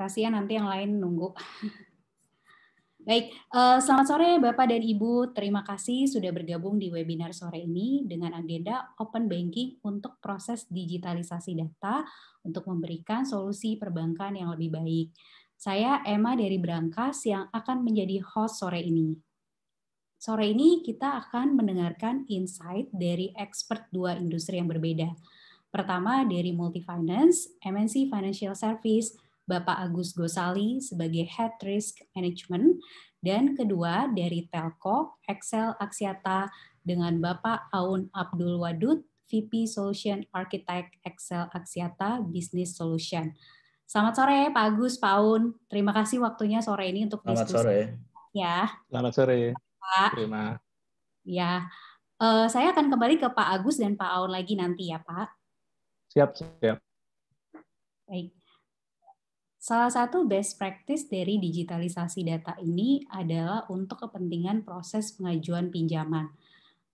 Kasihan nanti yang lain nunggu. Baik, eh, selamat sore Bapak dan Ibu. Terima kasih sudah bergabung di webinar sore ini dengan agenda Open Banking untuk proses digitalisasi data untuk memberikan solusi perbankan yang lebih baik. Saya Emma dari Brankas yang akan menjadi host sore ini. Sore ini kita akan mendengarkan insight dari expert dua industri yang berbeda. Pertama dari Multifinance, MNC Financial Service, Bapak Agus Gosali sebagai Head Risk Management, dan kedua dari Telco, Excel Aksiata dengan Bapak Aun Abdul Wadud, VP Solution Architect Excel Aksiata Business Solution. Selamat sore Pak Agus, Pak Aun. Terima kasih waktunya sore ini untuk Selamat diskusi. Selamat sore. Ya. Selamat sore. Pak. Terima. Ya. Uh, saya akan kembali ke Pak Agus dan Pak Aun lagi nanti ya, Pak. Siap, siap. Baik. Salah satu best practice dari digitalisasi data ini adalah untuk kepentingan proses pengajuan pinjaman.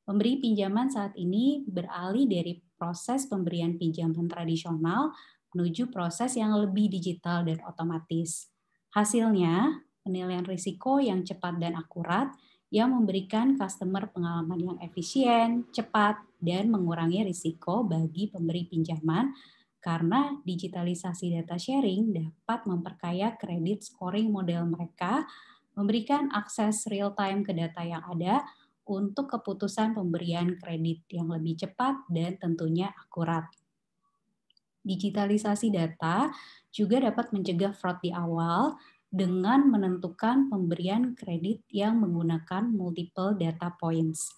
Pemberi pinjaman saat ini beralih dari proses pemberian pinjaman tradisional menuju proses yang lebih digital dan otomatis. Hasilnya, penilaian risiko yang cepat dan akurat yang memberikan customer pengalaman yang efisien, cepat, dan mengurangi risiko bagi pemberi pinjaman karena digitalisasi data sharing dapat memperkaya kredit scoring model mereka, memberikan akses real-time ke data yang ada untuk keputusan pemberian kredit yang lebih cepat dan tentunya akurat. Digitalisasi data juga dapat mencegah fraud di awal dengan menentukan pemberian kredit yang menggunakan multiple data points.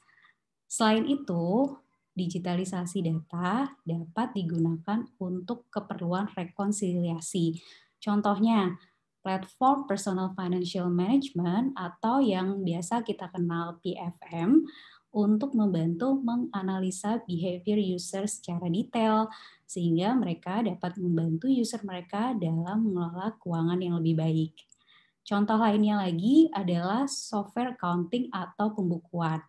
Selain itu, digitalisasi data dapat digunakan untuk keperluan rekonsiliasi. Contohnya, platform personal financial management atau yang biasa kita kenal PFM untuk membantu menganalisa behavior user secara detail sehingga mereka dapat membantu user mereka dalam mengelola keuangan yang lebih baik. Contoh lainnya lagi adalah software accounting atau pembukuan.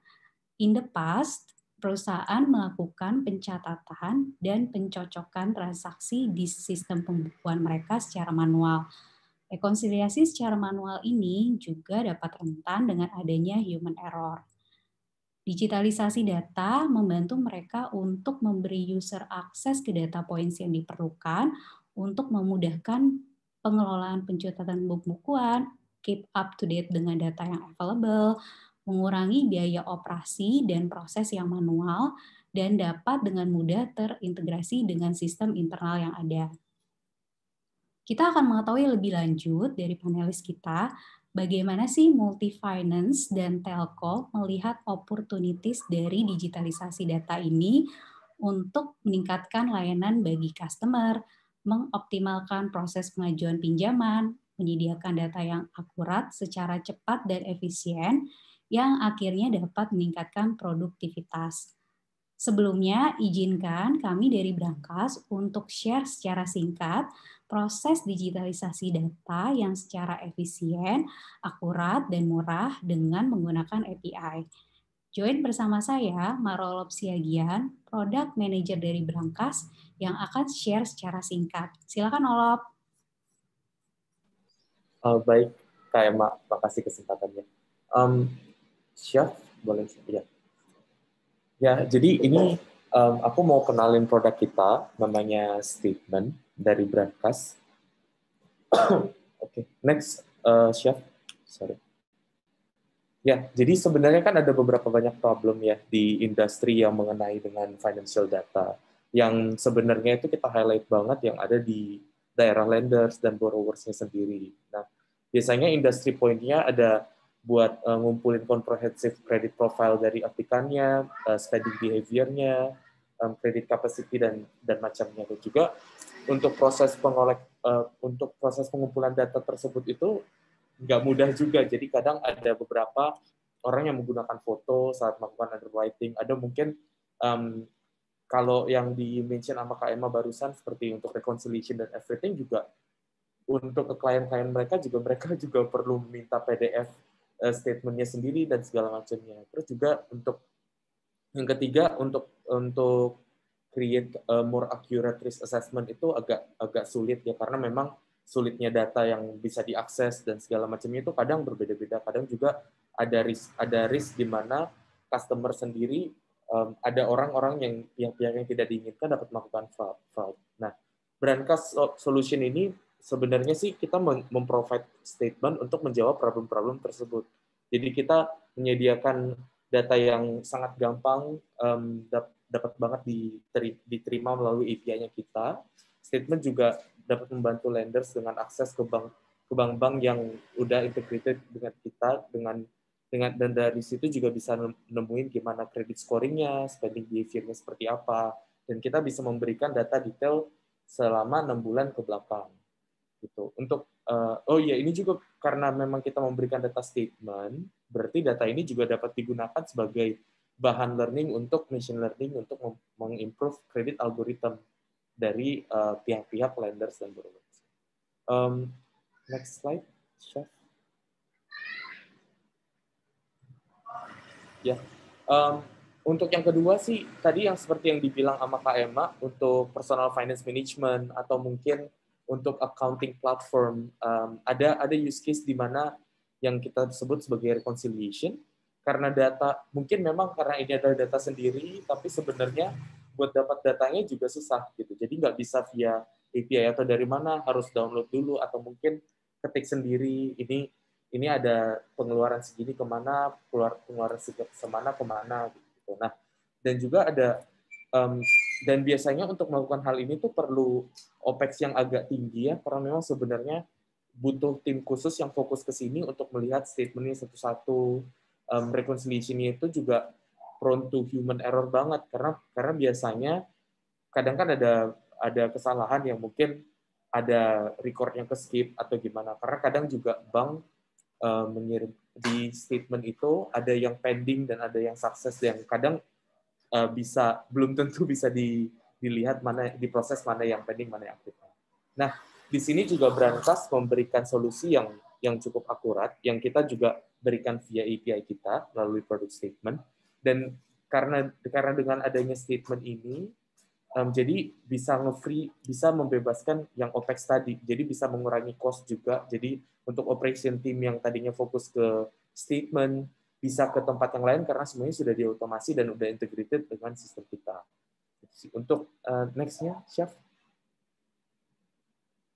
In the past, perusahaan melakukan pencatatan dan pencocokan transaksi di sistem pembukuan mereka secara manual. Rekonsiliasi secara manual ini juga dapat rentan dengan adanya human error. Digitalisasi data membantu mereka untuk memberi user akses ke data points yang diperlukan untuk memudahkan pengelolaan pencatatan pembukuan, keep up to date dengan data yang available, mengurangi biaya operasi dan proses yang manual, dan dapat dengan mudah terintegrasi dengan sistem internal yang ada. Kita akan mengetahui lebih lanjut dari panelis kita bagaimana sih multi finance dan telco melihat opportunities dari digitalisasi data ini untuk meningkatkan layanan bagi customer, mengoptimalkan proses pengajuan pinjaman, menyediakan data yang akurat secara cepat dan efisien, yang akhirnya dapat meningkatkan produktivitas. Sebelumnya, izinkan kami dari Brankas untuk share secara singkat proses digitalisasi data yang secara efisien, akurat, dan murah dengan menggunakan API. Join bersama saya, Marolop Siagian, Product Manager dari Brankas, yang akan share secara singkat. Silakan, Olop. Oh, baik, Kak Emma, makasih kesempatannya. Um, Chef boleh ya. Ya, jadi ini um, aku mau kenalin produk kita, namanya Statement dari Brandcast Oke, okay. next uh, chef sorry. Ya, jadi sebenarnya kan ada beberapa banyak problem ya di industri yang mengenai dengan financial data. Yang sebenarnya itu kita highlight banget yang ada di daerah lenders dan borrowersnya sendiri. Nah, biasanya industri poinnya ada buat uh, ngumpulin comprehensive credit profile dari aplikannya, uh, spending behaviornya, um, credit capacity dan dan macamnya itu juga untuk proses pengolek uh, untuk proses pengumpulan data tersebut itu nggak mudah juga. Jadi kadang ada beberapa orang yang menggunakan foto saat melakukan underwriting, ada mungkin um, kalau yang di mention sama Kak Emma barusan seperti untuk reconciliation dan everything juga untuk ke klien-klien mereka juga mereka juga perlu minta PDF uh, statementnya sendiri dan segala macamnya. Terus juga untuk yang ketiga untuk untuk create a more accurate risk assessment itu agak agak sulit ya karena memang sulitnya data yang bisa diakses dan segala macamnya itu kadang berbeda-beda. Kadang juga ada risk ada risk di mana customer sendiri um, ada orang-orang yang pihak-pihak yang tidak diinginkan dapat melakukan fraud. Nah, Brankas solution ini sebenarnya sih kita memprovide statement untuk menjawab problem-problem tersebut. Jadi kita menyediakan data yang sangat gampang um, dapat banget diterima melalui API-nya kita. Statement juga dapat membantu lenders dengan akses ke bank ke bank-bank yang udah integrated dengan kita dengan dengan dan dari situ juga bisa nemuin gimana kredit scoringnya, spending behaviornya seperti apa, dan kita bisa memberikan data detail selama enam bulan ke belakang gitu untuk uh, oh ya ini juga karena memang kita memberikan data statement berarti data ini juga dapat digunakan sebagai bahan learning untuk machine learning untuk mengimprove kredit algoritma dari uh, pihak-pihak lenders dan borrowers. Um, next slide, Chef. Ya, yeah. um, untuk yang kedua sih tadi yang seperti yang dibilang sama Kak Emma untuk personal finance management atau mungkin untuk accounting platform um, ada ada use case di mana yang kita sebut sebagai reconciliation karena data mungkin memang karena ini adalah data sendiri tapi sebenarnya buat dapat datanya juga susah gitu jadi nggak bisa via API atau dari mana harus download dulu atau mungkin ketik sendiri ini ini ada pengeluaran segini kemana keluar pengeluaran semana kemana gitu nah dan juga ada um, dan biasanya untuk melakukan hal ini tuh perlu OPEX yang agak tinggi ya, karena memang sebenarnya butuh tim khusus yang fokus ke sini untuk melihat statementnya satu-satu. Um, reconciliation-nya itu juga prone to human error banget, karena karena biasanya kadang kan ada ada kesalahan yang mungkin ada record yang skip atau gimana karena kadang juga bank um, mengirim di statement itu ada yang pending dan ada yang sukses yang kadang Eh, bisa belum tentu bisa di, dilihat mana diproses mana yang pending mana yang aktif. Nah, di sini juga Brankas memberikan solusi yang yang cukup akurat yang kita juga berikan via API kita melalui product statement dan karena karena dengan adanya statement ini um, jadi bisa nge bisa membebaskan yang OPEX tadi jadi bisa mengurangi cost juga jadi untuk operation team yang tadinya fokus ke statement bisa ke tempat yang lain karena semuanya sudah diotomasi dan sudah integrated dengan sistem kita. Untuk uh, next-nya, Chef.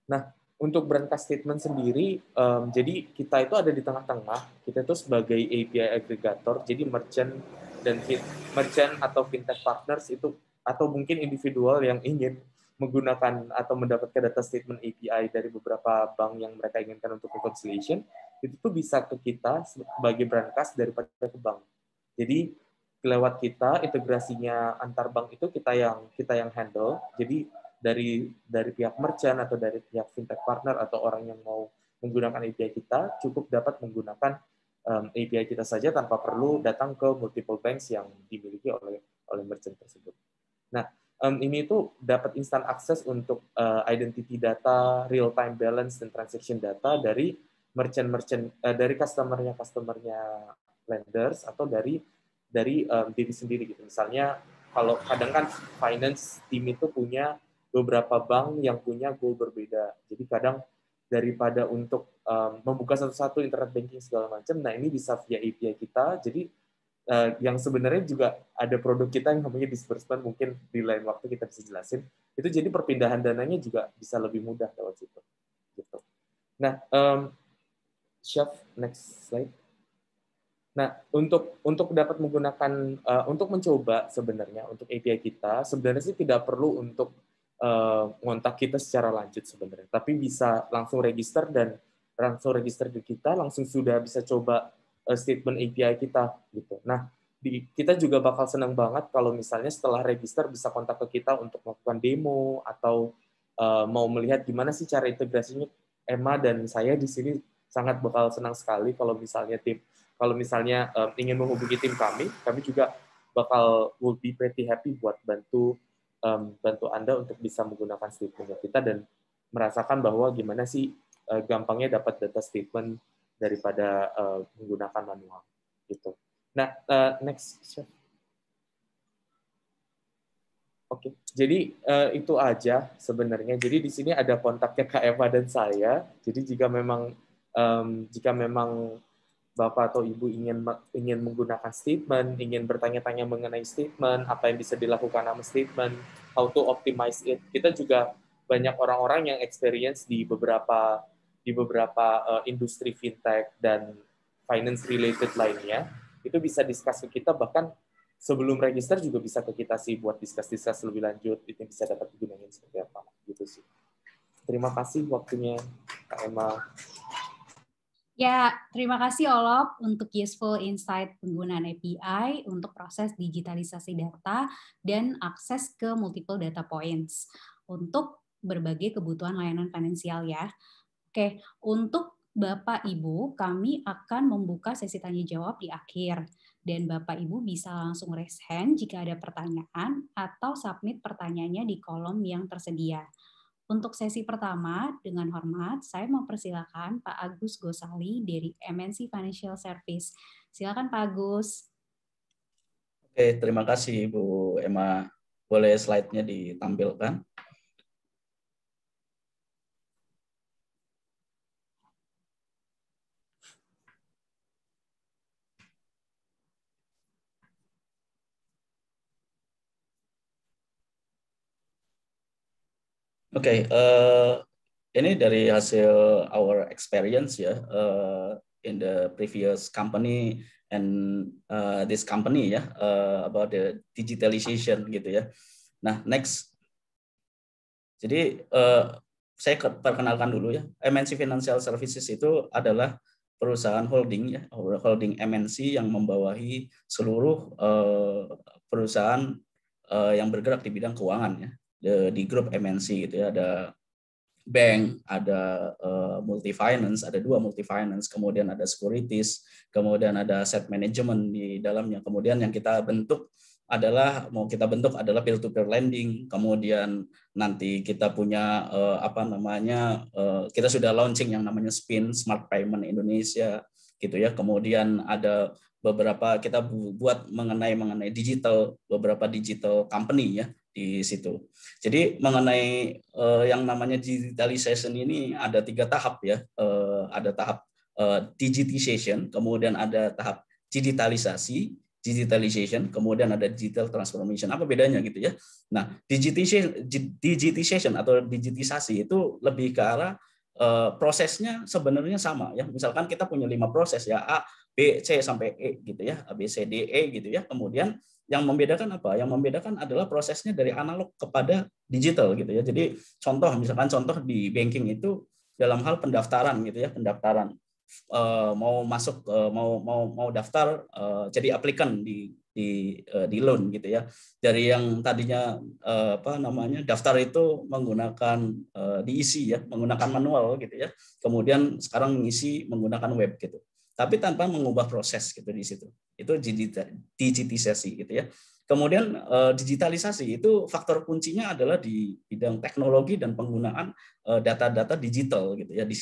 Nah, untuk berangkat statement sendiri, um, jadi kita itu ada di tengah-tengah. Kita itu sebagai API aggregator, jadi merchant dan fit, merchant atau fintech partners itu atau mungkin individual yang ingin menggunakan atau mendapatkan data statement API dari beberapa bank yang mereka inginkan untuk reconciliation itu tuh bisa ke kita sebagai berangkas daripada ke bank. Jadi lewat kita integrasinya antar bank itu kita yang kita yang handle. Jadi dari dari pihak merchant atau dari pihak fintech partner atau orang yang mau menggunakan API kita cukup dapat menggunakan um, API kita saja tanpa perlu datang ke multiple banks yang dimiliki oleh oleh merchant tersebut. Nah, um, ini itu dapat instant akses untuk uh, identity data, real time balance dan transaction data dari merchant-merchant uh, dari customernya customernya lenders atau dari dari um, diri sendiri gitu. Misalnya kalau kadang kan finance team itu punya beberapa bank yang punya goal berbeda. Jadi kadang daripada untuk um, membuka satu-satu internet banking segala macam, nah ini bisa via API kita. Jadi uh, yang sebenarnya juga ada produk kita yang namanya disbursement mungkin di lain waktu kita bisa jelasin. Itu jadi perpindahan dananya juga bisa lebih mudah lewat situ. Gitu. Nah, um, Chef, next slide. Nah, untuk untuk dapat menggunakan uh, untuk mencoba sebenarnya untuk API kita sebenarnya sih tidak perlu untuk uh, kita secara lanjut sebenarnya, tapi bisa langsung register dan langsung register di kita langsung sudah bisa coba uh, statement API kita gitu. Nah, di, kita juga bakal senang banget kalau misalnya setelah register bisa kontak ke kita untuk melakukan demo atau uh, mau melihat gimana sih cara integrasinya Emma dan saya di sini sangat bakal senang sekali kalau misalnya tim kalau misalnya um, ingin menghubungi tim kami, kami juga bakal will be pretty happy buat bantu um, bantu Anda untuk bisa menggunakan statement kita dan merasakan bahwa gimana sih uh, gampangnya dapat data statement daripada uh, menggunakan manual gitu. Nah, uh, next Oke, okay. jadi uh, itu aja sebenarnya. Jadi di sini ada kontaknya Kak Eva dan saya. Jadi jika memang um, jika memang Bapak atau Ibu ingin ingin menggunakan statement, ingin bertanya-tanya mengenai statement, apa yang bisa dilakukan sama statement, how to optimize it. Kita juga banyak orang-orang yang experience di beberapa di beberapa uh, industri fintech dan finance related lainnya. Itu bisa discuss ke kita bahkan sebelum register juga bisa ke kita sih buat discuss-discuss lebih lanjut itu bisa dapat digunakan seperti apa gitu sih. Terima kasih waktunya Kak Emma. Ya, terima kasih Olop untuk useful insight penggunaan API untuk proses digitalisasi data dan akses ke multiple data points untuk berbagai kebutuhan layanan finansial ya. Oke, untuk Bapak Ibu, kami akan membuka sesi tanya jawab di akhir dan Bapak Ibu bisa langsung raise hand jika ada pertanyaan atau submit pertanyaannya di kolom yang tersedia. Untuk sesi pertama, dengan hormat, saya mau persilakan Pak Agus Gosali dari MNC Financial Service. Silakan Pak Agus. Oke, terima kasih Bu Emma. Boleh slide-nya ditampilkan? okay, uh, eh, ini dari hasil our experience ya uh, in the previous company and uh, this company ya uh, about the digitalization gitu ya. Nah next, jadi uh, saya perkenalkan dulu ya MNC Financial Services itu adalah perusahaan holding ya holding MNC yang membawahi seluruh uh, perusahaan yang bergerak di bidang keuangan ya di grup MNC gitu ya ada bank, ada uh, eh, multi finance, ada dua multi finance, kemudian ada securities, kemudian ada asset management di dalamnya. Kemudian yang kita bentuk adalah mau kita bentuk adalah peer to peer lending. Kemudian nanti kita punya uh, apa namanya uh, kita sudah launching yang namanya Spin Smart Payment Indonesia gitu ya. Kemudian ada beberapa kita buat mengenai mengenai digital beberapa digital company ya di situ. Jadi mengenai uh, yang namanya digitalization ini ada tiga tahap ya. uh, ada tahap uh, digitization, kemudian ada tahap digitalisasi, digitalization, kemudian ada digital transformation. Apa bedanya gitu ya? Nah, digitization, digitization atau digitisasi itu lebih ke arah uh, prosesnya sebenarnya sama ya. Misalkan kita punya lima proses ya A, B, C sampai E gitu ya, A B C D E gitu ya. Kemudian yang membedakan apa? Yang membedakan adalah prosesnya dari analog kepada digital gitu ya. Jadi contoh misalkan contoh di banking itu dalam hal pendaftaran gitu ya, pendaftaran eh, mau masuk e, mau mau mau daftar eh, jadi aplikan di di di loan gitu ya. Dari yang tadinya apa namanya daftar itu menggunakan diisi ya, menggunakan manual gitu ya. Kemudian sekarang mengisi menggunakan web gitu tapi tanpa mengubah proses gitu di situ. Itu digitalisasi gitu ya. Kemudian eh, digitalisasi itu faktor kuncinya adalah di bidang teknologi dan penggunaan eh, data-data digital gitu ya di,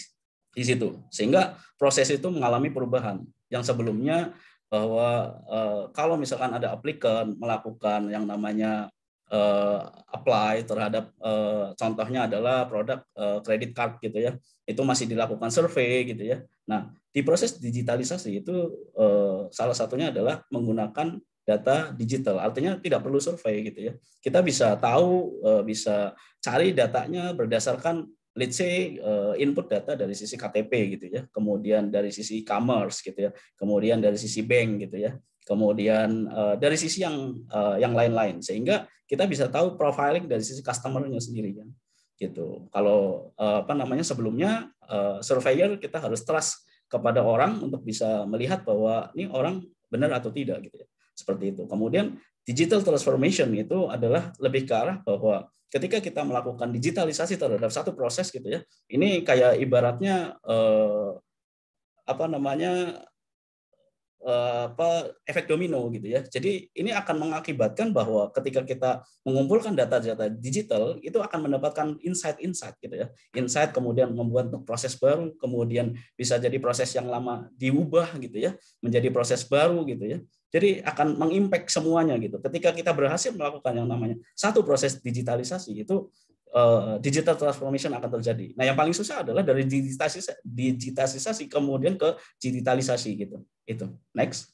di situ. Sehingga proses itu mengalami perubahan yang sebelumnya bahwa eh, kalau misalkan ada aplikan melakukan yang namanya uh, apply terhadap uh, contohnya adalah produk kredit eh, uh, card gitu ya itu masih dilakukan survei gitu ya nah di proses digitalisasi itu uh, salah satunya adalah menggunakan data digital artinya tidak perlu survei gitu ya kita bisa tahu uh, bisa cari datanya berdasarkan let's say input data dari sisi KTP gitu ya, kemudian dari sisi e-commerce gitu ya, kemudian dari sisi bank gitu ya kemudian uh, dari sisi yang uh, yang lain-lain sehingga kita bisa tahu profiling dari sisi customernya sendiri kan gitu kalau uh, apa namanya sebelumnya uh, surveyor kita harus trust kepada orang untuk bisa melihat bahwa ini orang benar atau tidak gitu ya seperti itu kemudian digital transformation itu adalah lebih ke arah bahwa ketika kita melakukan digitalisasi terhadap satu proses gitu ya ini kayak ibaratnya uh, apa namanya Eh, apa efek domino gitu ya. Jadi ini akan mengakibatkan bahwa ketika kita mengumpulkan data-data digital itu akan mendapatkan insight-insight gitu ya. Insight kemudian membuat proses baru, kemudian bisa jadi proses yang lama diubah gitu ya, menjadi proses baru gitu ya. Jadi akan mengimpact semuanya gitu. Ketika kita berhasil melakukan yang namanya satu proses digitalisasi itu Eh, digital transformation akan terjadi. Nah, yang paling susah adalah dari digitalisasi, digitalisasi kemudian ke digitalisasi gitu. Itu. Next.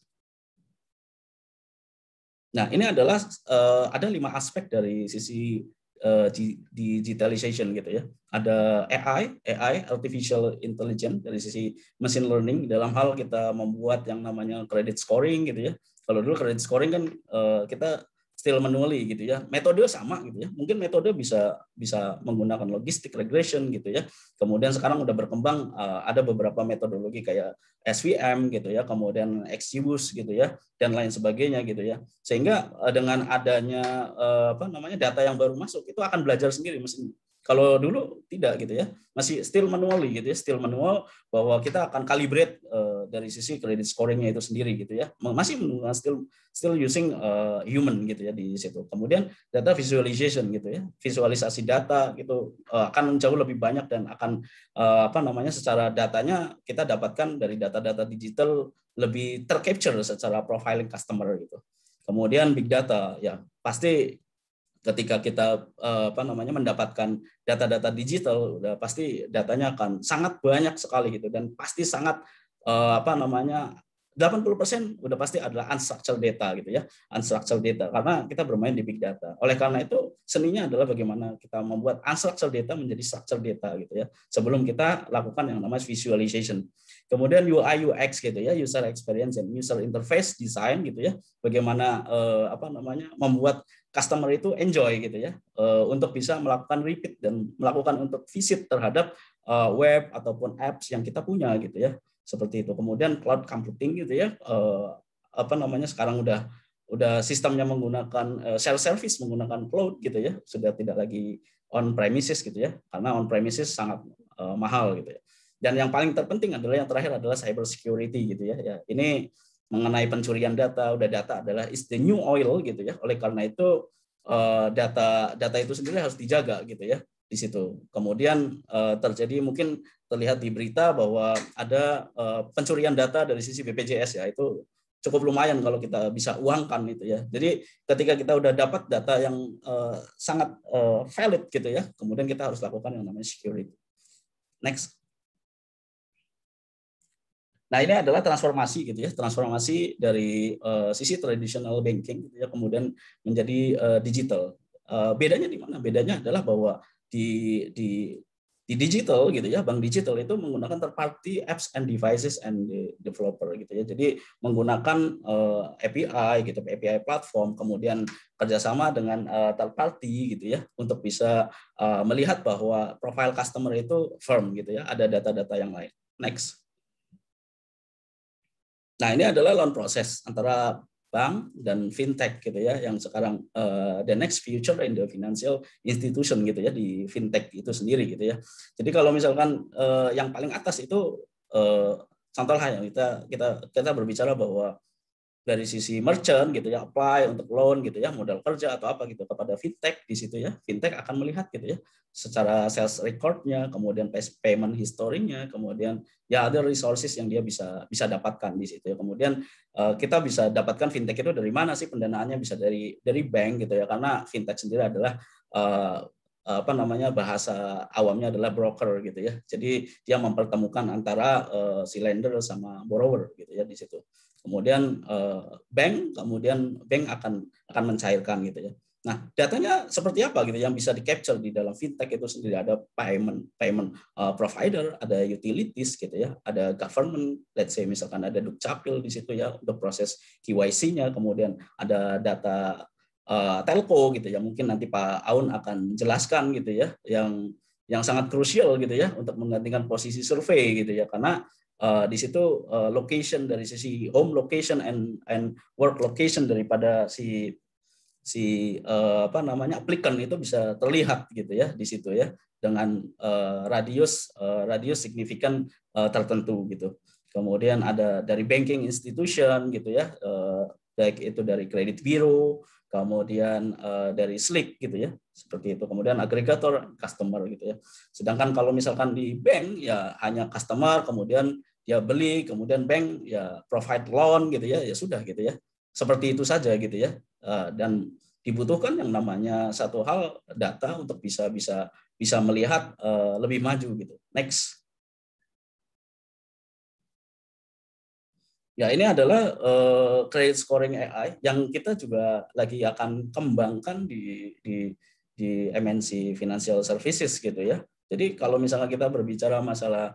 Nah, ini adalah uh, ada lima aspek dari sisi uh, digitalization gitu ya. Ada AI, AI artificial intelligence dari sisi machine learning dalam hal kita membuat yang namanya credit scoring gitu ya. Kalau dulu credit scoring kan uh, kita still manually gitu ya. Metode sama gitu ya. Mungkin metode bisa bisa menggunakan logistik regression gitu ya. Kemudian sekarang udah berkembang eh, ada beberapa metodologi kayak SVM gitu ya, kemudian XGBoost gitu ya dan lain sebagainya gitu ya. Sehingga eh, dengan adanya eh, apa namanya data yang baru masuk itu akan belajar sendiri mesin. Kalau dulu tidak gitu ya. Masih still manually gitu ya, still manual bahwa kita akan calibrate dari sisi credit scoringnya itu sendiri gitu ya masih uh, still still using uh, human gitu ya di situ kemudian data visualization gitu ya visualisasi data gitu uh, akan jauh lebih banyak dan akan uh, apa namanya secara datanya kita dapatkan dari data-data digital lebih tercapture secara profiling customer gitu kemudian big data ya pasti ketika kita uh, apa namanya mendapatkan data-data digital pasti datanya akan sangat banyak sekali gitu dan pasti sangat uh, apa namanya 80% udah pasti adalah unstructured data gitu ya, unstructured data karena kita bermain di big data. Oleh karena itu seninya adalah bagaimana kita membuat unstructured data menjadi structured data gitu ya. Sebelum kita lakukan yang namanya visualization. Kemudian UI UX gitu ya, user experience and user interface design gitu ya. Bagaimana uh, apa namanya membuat customer itu enjoy gitu ya uh, untuk bisa melakukan repeat dan melakukan untuk visit terhadap uh, web ataupun apps yang kita punya gitu ya seperti itu. Kemudian cloud computing gitu ya, eh, apa namanya sekarang udah udah sistemnya menggunakan eh, self service menggunakan cloud gitu ya, sudah tidak lagi on premises gitu ya, karena on premises sangat eh, mahal gitu ya. Dan yang paling terpenting adalah yang terakhir adalah cyber security gitu ya. ya ini mengenai pencurian data, udah data adalah is the new oil gitu ya. Oleh karena itu eh, data data itu sendiri harus dijaga gitu ya di situ. Kemudian uh, terjadi mungkin terlihat di berita bahwa ada uh, pencurian data dari sisi BPJS ya itu cukup lumayan kalau kita bisa uangkan itu ya. Jadi ketika kita udah dapat data yang uh, sangat uh, valid gitu ya, kemudian kita harus lakukan yang namanya security. Next. Nah ini adalah transformasi gitu ya, transformasi dari uh, sisi traditional banking gitu ya, kemudian menjadi uh, digital. Uh, bedanya di mana? Bedanya adalah bahwa di di di digital gitu ya bank digital itu menggunakan third party apps and devices and developer gitu ya jadi menggunakan uh, eh, API gitu API platform kemudian kerjasama dengan uh, third party gitu ya untuk bisa uh, melihat bahwa profile customer itu firm gitu ya ada data-data yang lain next nah ini adalah loan proses antara bank dan fintech gitu ya yang sekarang uh, the next future in the financial institution gitu ya di fintech itu sendiri gitu ya jadi kalau misalkan uh, yang paling atas itu uh, lah yang kita kita kita berbicara bahwa dari sisi merchant gitu ya apply untuk loan gitu ya modal kerja atau apa gitu kepada fintech di situ ya fintech akan melihat gitu ya secara sales recordnya kemudian payment historinya kemudian ya ada resources yang dia bisa bisa dapatkan di situ ya kemudian eh, kita bisa dapatkan fintech itu dari mana sih pendanaannya bisa dari dari bank gitu ya karena fintech sendiri adalah eh, apa namanya bahasa awamnya adalah broker gitu ya. Jadi dia mempertemukan antara uh, si lender sama borrower gitu ya di situ kemudian uh, bank, kemudian bank akan akan mencairkan gitu ya. Nah, datanya seperti apa gitu yang bisa di capture di dalam fintech itu sendiri ada payment payment uh, provider, ada utilities gitu ya, ada government, let's say misalkan ada Dukcapil di situ ya untuk proses KYC-nya, kemudian ada data uh, telco gitu ya. Mungkin nanti Pak Aun akan jelaskan gitu ya yang yang sangat krusial gitu ya untuk menggantikan posisi survei gitu ya karena Uh, di situ uh, location dari sisi home location and and work location daripada si si uh, apa namanya applicant itu bisa terlihat gitu ya di situ ya dengan uh, radius uh, radius signifikan uh, tertentu gitu. Kemudian ada dari banking institution gitu ya, uh, baik itu dari kredit bureau, kemudian uh, dari Slick gitu ya, seperti itu. Kemudian agregator, customer gitu ya. Sedangkan kalau misalkan di bank ya hanya customer, kemudian dia beli, kemudian bank ya provide loan gitu ya, ya sudah gitu ya. Seperti itu saja gitu ya. Uh, dan dibutuhkan yang namanya satu hal data untuk bisa bisa bisa melihat uh, lebih maju gitu. Next. Ya, ini adalah uh, credit scoring AI yang kita juga lagi akan kembangkan di di di MNC Financial Services gitu ya. Jadi kalau misalnya kita berbicara masalah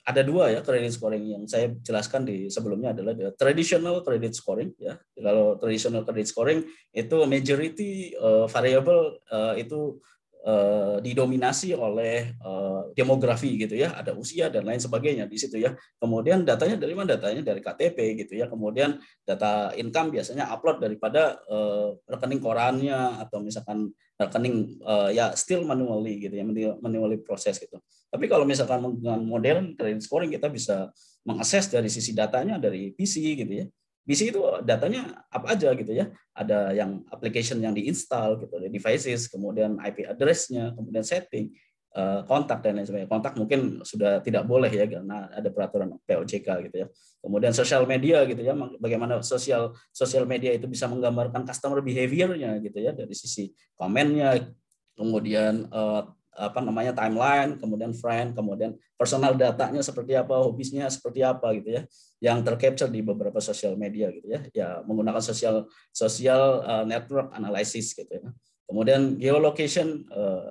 ada dua ya credit scoring yang saya jelaskan di sebelumnya adalah the traditional credit scoring ya. Kalau traditional credit scoring itu majority uh, variable uh, itu Eh, didominasi oleh eh, demografi gitu ya, ada usia dan lain sebagainya di situ ya. Kemudian datanya dari mana? Datanya dari KTP gitu ya. Kemudian data income biasanya upload daripada eh, rekening korannya atau misalkan rekening ya still manually gitu ya, manually proses gitu. Tapi kalau misalkan dengan modern credit scoring kita bisa mengakses dari sisi datanya dari PC gitu ya. BC itu datanya apa aja gitu ya. Ada yang application yang diinstal gitu, ada devices, kemudian IP addressnya, kemudian setting, eh, kontak dan lain sebagainya. Kontak mungkin sudah tidak boleh ya karena ada peraturan POJK gitu ya. Kemudian sosial media gitu ya, bagaimana sosial sosial media itu bisa menggambarkan customer behavior-nya gitu ya dari sisi komennya, kemudian uh, apa namanya timeline, kemudian friend, kemudian personal datanya seperti apa, hobisnya seperti apa gitu ya, yang tercapture di beberapa sosial media gitu ya, ya menggunakan sosial sosial eh, network analysis gitu ya. Kemudian geolocation eh,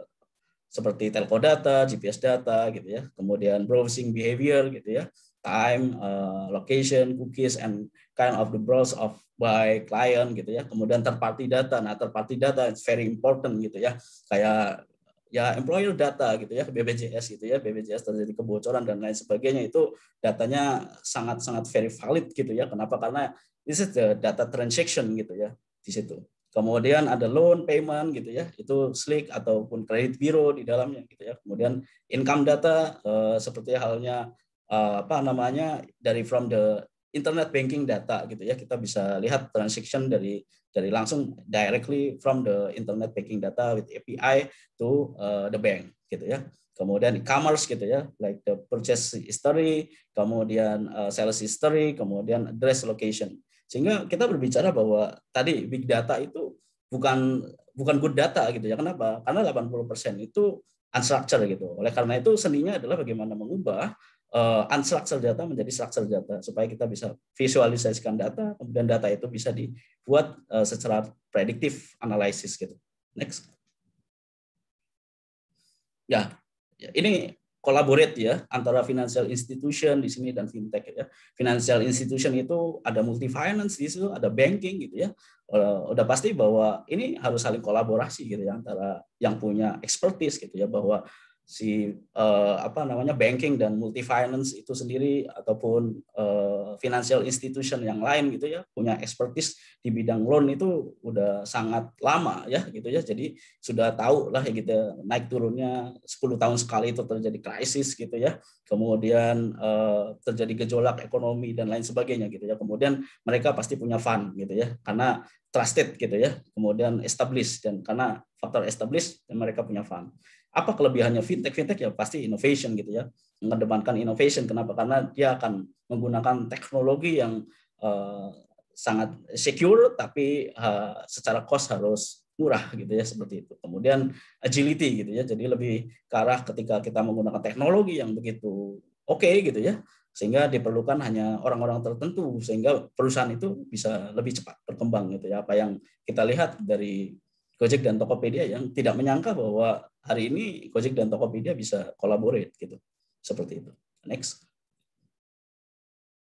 seperti telco data GPS data gitu ya, kemudian browsing behavior gitu ya, time, eh, location, cookies, and kind of the browse of by client gitu ya. Kemudian third data. Nah, third data itu very important gitu ya. Kayak ya employer data gitu ya BPJS gitu ya BPJS terjadi kebocoran dan lain sebagainya itu datanya sangat sangat very valid gitu ya kenapa karena this is the data transaction gitu ya di situ kemudian ada loan payment gitu ya itu slick ataupun kredit biro di dalamnya gitu ya kemudian income data eh, seperti halnya eh, apa namanya dari from the internet banking data gitu ya kita bisa lihat transaction dari dari langsung directly from the internet banking data with API to uh, the bank gitu ya kemudian e-commerce gitu ya like the purchase history kemudian uh, sales history kemudian address location sehingga kita berbicara bahwa tadi big data itu bukan bukan good data gitu ya kenapa karena 80% itu unstructured gitu oleh karena itu seninya adalah bagaimana mengubah uh, eh, unstructured data menjadi structured data supaya kita bisa visualisasikan data kemudian data itu bisa dibuat uh, secara prediktif analisis gitu next ya, ya ini collaborate ya antara financial institution di sini dan fintech ya financial institution itu ada multi finance di situ ada banking gitu ya eh, udah pasti bahwa ini harus saling kolaborasi gitu ya antara yang punya expertise gitu ya bahwa si uh, apa namanya banking dan multi finance itu sendiri ataupun uh, financial institution yang lain gitu ya punya expertise di bidang loan itu udah sangat lama ya gitu ya jadi sudah tahu lah ya gitu naik turunnya 10 tahun sekali itu terjadi krisis gitu ya kemudian uh, terjadi gejolak ekonomi dan lain sebagainya gitu ya kemudian mereka pasti punya fund gitu ya karena trusted gitu ya kemudian established dan karena faktor established mereka punya fund apa kelebihannya fintech fintech ya pasti innovation gitu ya mengedepankan innovation kenapa karena dia akan menggunakan teknologi yang uh, sangat secure tapi uh, secara cost harus murah gitu ya seperti itu kemudian agility gitu ya jadi lebih ke arah ketika kita menggunakan teknologi yang begitu oke okay, gitu ya sehingga diperlukan hanya orang-orang tertentu sehingga perusahaan itu bisa lebih cepat berkembang gitu ya apa yang kita lihat dari Gojek dan Tokopedia yang tidak menyangka bahwa hari ini Gojek dan Tokopedia bisa collaborate gitu. Seperti itu. Next.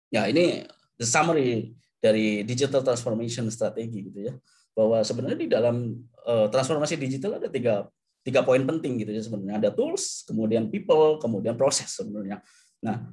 Ya, ini the summary dari digital transformation strategi gitu ya. Bahwa sebenarnya di dalam uh, transformasi digital ada tiga tiga poin penting gitu ya sebenarnya. Ada tools, kemudian people, kemudian proses sebenarnya. Nah,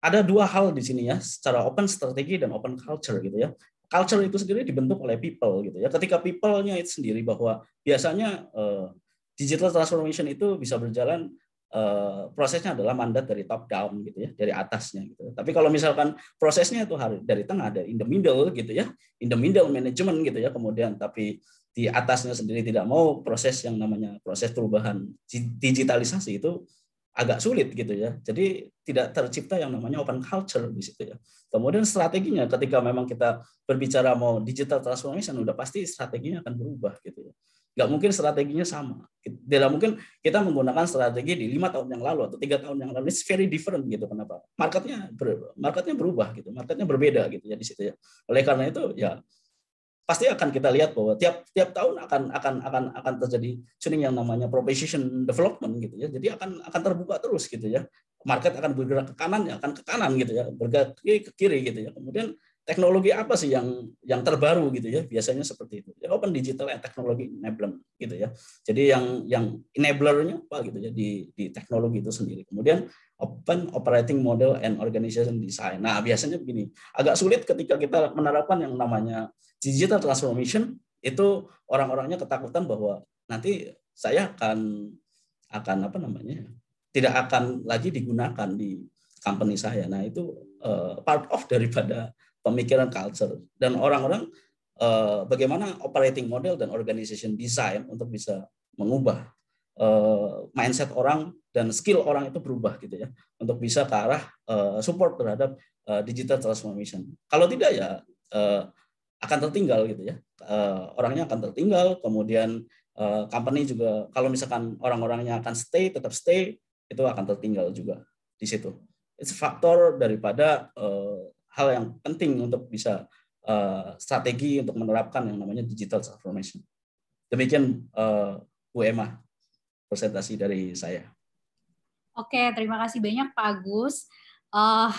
ada dua hal di sini ya, secara open strategi dan open culture gitu ya culture itu sendiri dibentuk oleh people gitu ya. Ketika people-nya itu sendiri bahwa biasanya uh, digital transformation itu bisa berjalan uh, prosesnya adalah mandat dari top down gitu ya, dari atasnya gitu. Tapi kalau misalkan prosesnya itu dari tengah, ada in the middle gitu ya, in the middle management gitu ya, kemudian tapi di atasnya sendiri tidak mau proses yang namanya proses perubahan digitalisasi itu agak sulit gitu ya. Jadi tidak tercipta yang namanya open culture di situ ya. Kemudian strateginya ketika memang kita berbicara mau digital transformation udah pasti strateginya akan berubah gitu ya. Gak mungkin strateginya sama. Tidak mungkin kita menggunakan strategi di lima tahun yang lalu atau tiga tahun yang lalu. It's very different gitu. Kenapa? Marketnya marketnya berubah gitu. Marketnya berbeda gitu ya di situ ya. Oleh karena itu ya pasti akan kita lihat bahwa tiap tiap tahun akan akan akan akan terjadi tuning yang namanya proposition development gitu ya. Jadi akan akan terbuka terus gitu ya. Market akan bergerak ke kanan ya, akan ke kanan gitu ya, bergerak ke kiri gitu ya. Kemudian teknologi apa sih yang yang terbaru gitu ya biasanya seperti itu ya open digital and technology enabler gitu ya jadi yang yang enablernya apa gitu ya di di teknologi itu sendiri kemudian open operating model and organization design nah biasanya begini agak sulit ketika kita menerapkan yang namanya digital transformation itu orang-orangnya ketakutan bahwa nanti saya akan akan apa namanya tidak akan lagi digunakan di company saya. Nah itu uh, part of daripada pemikiran culture dan orang-orang uh, bagaimana operating model dan organization design untuk bisa mengubah uh, mindset orang dan skill orang itu berubah gitu ya untuk bisa ke arah uh, support terhadap uh, digital transformation. Kalau tidak ya uh, akan tertinggal gitu ya uh, orangnya akan tertinggal kemudian uh, company juga kalau misalkan orang-orangnya akan stay tetap stay itu akan tertinggal juga di situ it's faktor daripada uh, hal yang penting untuk bisa uh, strategi untuk menerapkan yang namanya digital transformation demikian uh, UMA presentasi dari saya oke terima kasih banyak Pak Agus uh,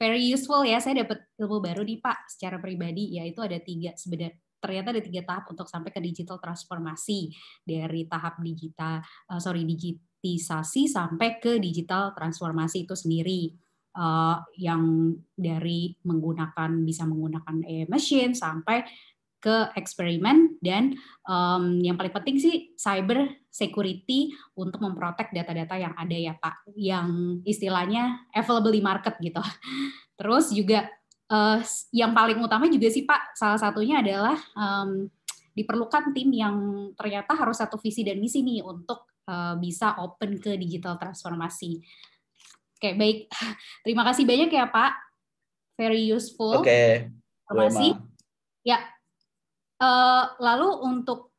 very useful ya. Saya dapat ilmu baru nih Pak secara pribadi yaitu ada tiga sebenarnya ternyata ada tiga tahap untuk sampai ke digital transformasi dari tahap digital uh, sorry digitisasi sampai ke digital transformasi itu sendiri uh, yang dari menggunakan bisa menggunakan AI machine sampai ke eksperimen dan um, yang paling penting sih cyber security untuk memprotek data-data yang ada ya Pak, yang istilahnya available di market gitu. Terus juga uh, yang paling utama juga sih Pak, salah satunya adalah um, diperlukan tim yang ternyata harus satu visi dan misi nih untuk uh, bisa open ke digital transformasi. Oke, baik. Terima kasih banyak ya Pak. Very useful. Oke. Okay. Informasi. Ya, Uh, lalu untuk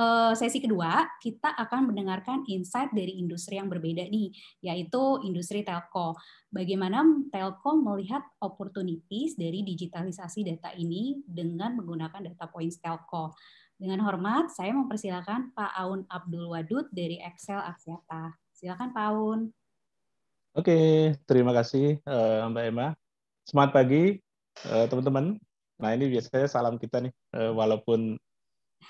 uh, sesi kedua kita akan mendengarkan insight dari industri yang berbeda nih, yaitu industri telco. Bagaimana telco melihat opportunities dari digitalisasi data ini dengan menggunakan data points telco. Dengan hormat, saya mempersilahkan Pak Aun Abdul Wadud dari Excel Aksiata. Silakan Pak Aun. Oke, terima kasih eh, Mbak Emma. Selamat pagi teman-teman. Nah ini biasanya salam kita nih, eh, walaupun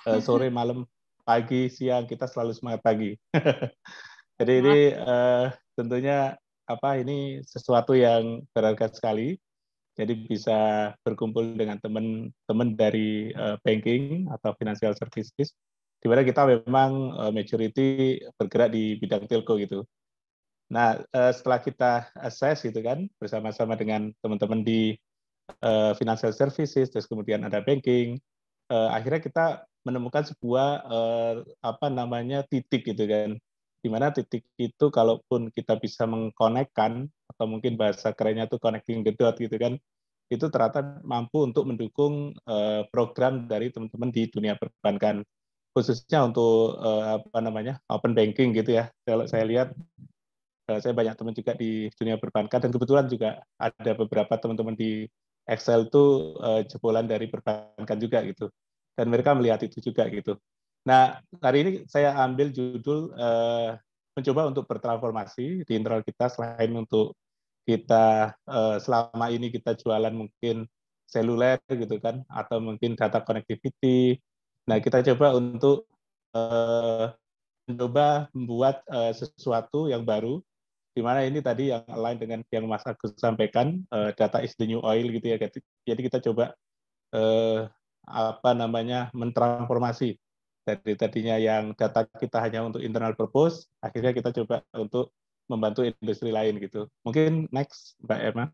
eh, sore, malam, pagi, siang kita selalu semangat pagi. Jadi ini eh, tentunya apa ini sesuatu yang berharga sekali. Jadi bisa berkumpul dengan teman-teman dari banking atau financial services, di mana kita memang majority bergerak di bidang telco gitu. Nah, setelah kita assess gitu kan bersama-sama dengan teman-teman di Eh, financial services, terus kemudian ada banking. Uh, akhirnya kita menemukan sebuah uh, apa namanya titik gitu kan, di mana titik itu kalaupun kita bisa mengkonekkan atau mungkin bahasa kerennya itu connecting the dot gitu kan, itu ternyata mampu untuk mendukung uh, program dari teman-teman di dunia perbankan khususnya untuk uh, apa namanya open banking gitu ya. Kalau saya lihat saya banyak teman juga di dunia perbankan dan kebetulan juga ada beberapa teman-teman di Excel itu uh, eh, jebolan dari perbankan juga gitu. Dan mereka melihat itu juga gitu. Nah, hari ini saya ambil judul uh, mencoba untuk bertransformasi di internal kita selain untuk kita uh, selama ini kita jualan mungkin seluler gitu kan atau mungkin data connectivity. Nah, kita coba untuk uh, mencoba membuat uh, sesuatu yang baru di mana ini tadi yang lain dengan yang Mas Agus sampaikan uh, data is the new oil gitu ya jadi kita coba uh, apa namanya mentransformasi dari tadinya yang data kita hanya untuk internal purpose akhirnya kita coba untuk membantu industri lain gitu mungkin next Mbak Emma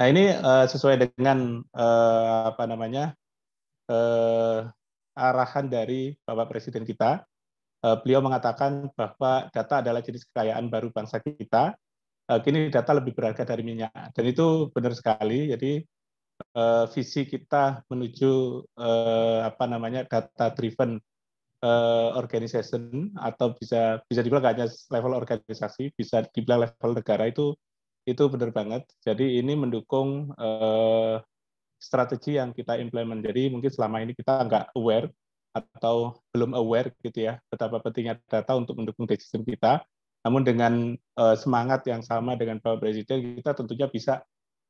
Nah ini uh, sesuai dengan uh, apa namanya arahan dari Bapak Presiden kita. Eh, beliau mengatakan bahwa data adalah jenis kekayaan baru bangsa kita. Eh, kini data lebih berharga dari minyak. Dan itu benar sekali. Jadi eh, visi kita menuju apa namanya data driven organization atau bisa bisa dibilang hanya level organisasi, bisa dibilang level negara itu itu benar banget. Jadi ini mendukung strategi yang kita implement. Jadi mungkin selama ini kita nggak aware atau belum aware gitu ya betapa pentingnya data untuk mendukung decision kita. Namun dengan uh, semangat yang sama dengan Pak Presiden, kita tentunya bisa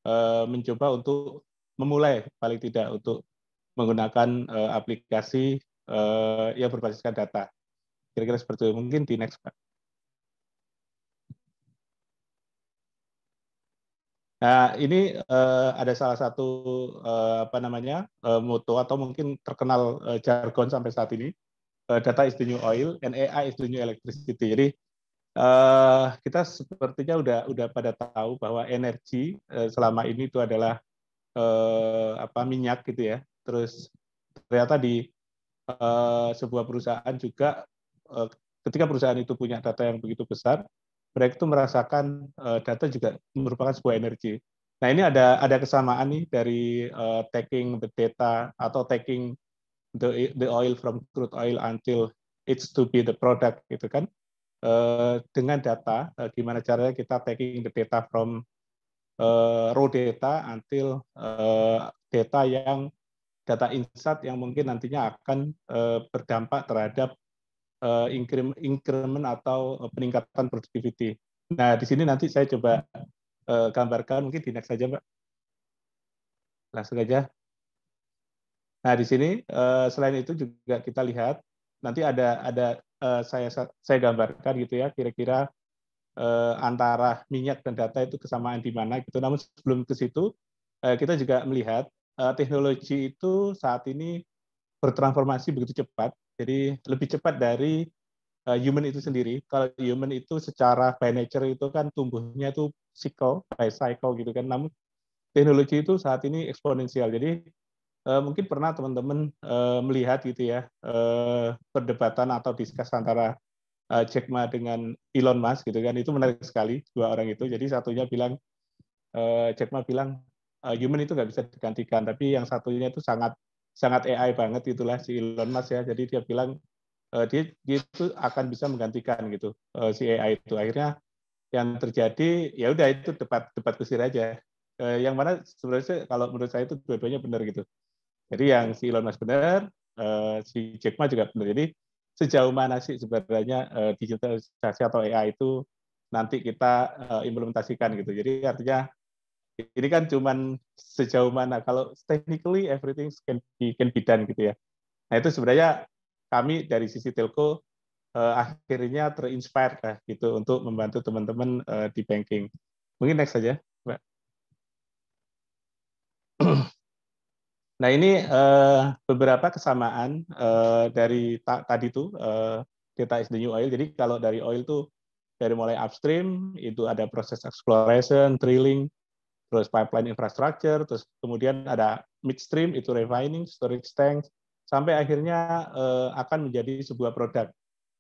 uh, mencoba untuk memulai paling tidak untuk menggunakan uh, aplikasi uh, yang berbasiskan data. Kira-kira seperti itu. Mungkin di next, Pak. Nah, ini uh, ada salah satu uh, apa namanya uh, eh, moto atau mungkin terkenal uh, jargon sampai saat ini uh, data is the new oil and AI is the new electricity. Jadi uh, kita sepertinya udah udah pada tahu bahwa energi uh, selama ini itu adalah uh, apa minyak gitu ya. Terus ternyata di uh, sebuah perusahaan juga uh, ketika perusahaan itu punya data yang begitu besar mereka itu merasakan uh, data juga merupakan sebuah energi. Nah ini ada ada kesamaan nih dari uh, taking the data atau taking the the oil from crude oil until it's to be the product gitu kan uh, dengan data uh, gimana caranya kita taking the data from uh, raw data until uh, data yang data insight yang mungkin nantinya akan uh, berdampak terhadap uh, increment atau eh, peningkatan productivity. Nah, di sini nanti saya coba eh, gambarkan, mungkin di next saja, Mbak. Langsung aja. Nah, di sini selain itu juga kita lihat, nanti ada ada saya saya gambarkan gitu ya, kira-kira antara minyak dan data itu kesamaan di mana gitu. Namun sebelum ke situ, kita juga melihat teknologi itu saat ini bertransformasi begitu cepat jadi lebih cepat dari uh, human itu sendiri. Kalau human itu secara by nature itu kan tumbuhnya itu cycle by cycle gitu kan. Namun teknologi itu saat ini eksponensial. Jadi uh, mungkin pernah teman-teman uh, melihat gitu ya uh, perdebatan atau diskus antara uh, Jack Ma dengan Elon Musk gitu kan. Itu menarik sekali dua orang itu. Jadi satunya bilang uh, Jack Ma bilang human itu nggak bisa digantikan, tapi yang satunya itu sangat sangat AI banget itulah si Elon Musk ya. Jadi dia bilang uh, dia, dia itu akan bisa menggantikan gitu uh, si AI itu. Akhirnya yang terjadi ya udah itu debat debat kusir aja. Uh, yang mana sebenarnya kalau menurut saya itu dua-duanya benar gitu. Jadi yang si Elon Musk benar, uh, si Jack Ma juga benar. Jadi sejauh mana sih sebenarnya uh, digitalisasi atau AI itu nanti kita uh, implementasikan gitu. Jadi artinya ini kan cuman sejauh mana kalau technically everything can be, can be done gitu ya. Nah itu sebenarnya kami dari sisi telco eh, akhirnya terinspire lah gitu untuk membantu teman-teman eh, di banking. Mungkin next saja, Mbak. Nah ini eh, beberapa kesamaan eh, dari ta tadi tuh eh, kita is the new oil. Jadi kalau dari oil tuh dari mulai upstream itu ada proses exploration, drilling, terus pipeline infrastructure, terus kemudian ada midstream itu refining, storage tank, sampai akhirnya uh, akan menjadi sebuah produk.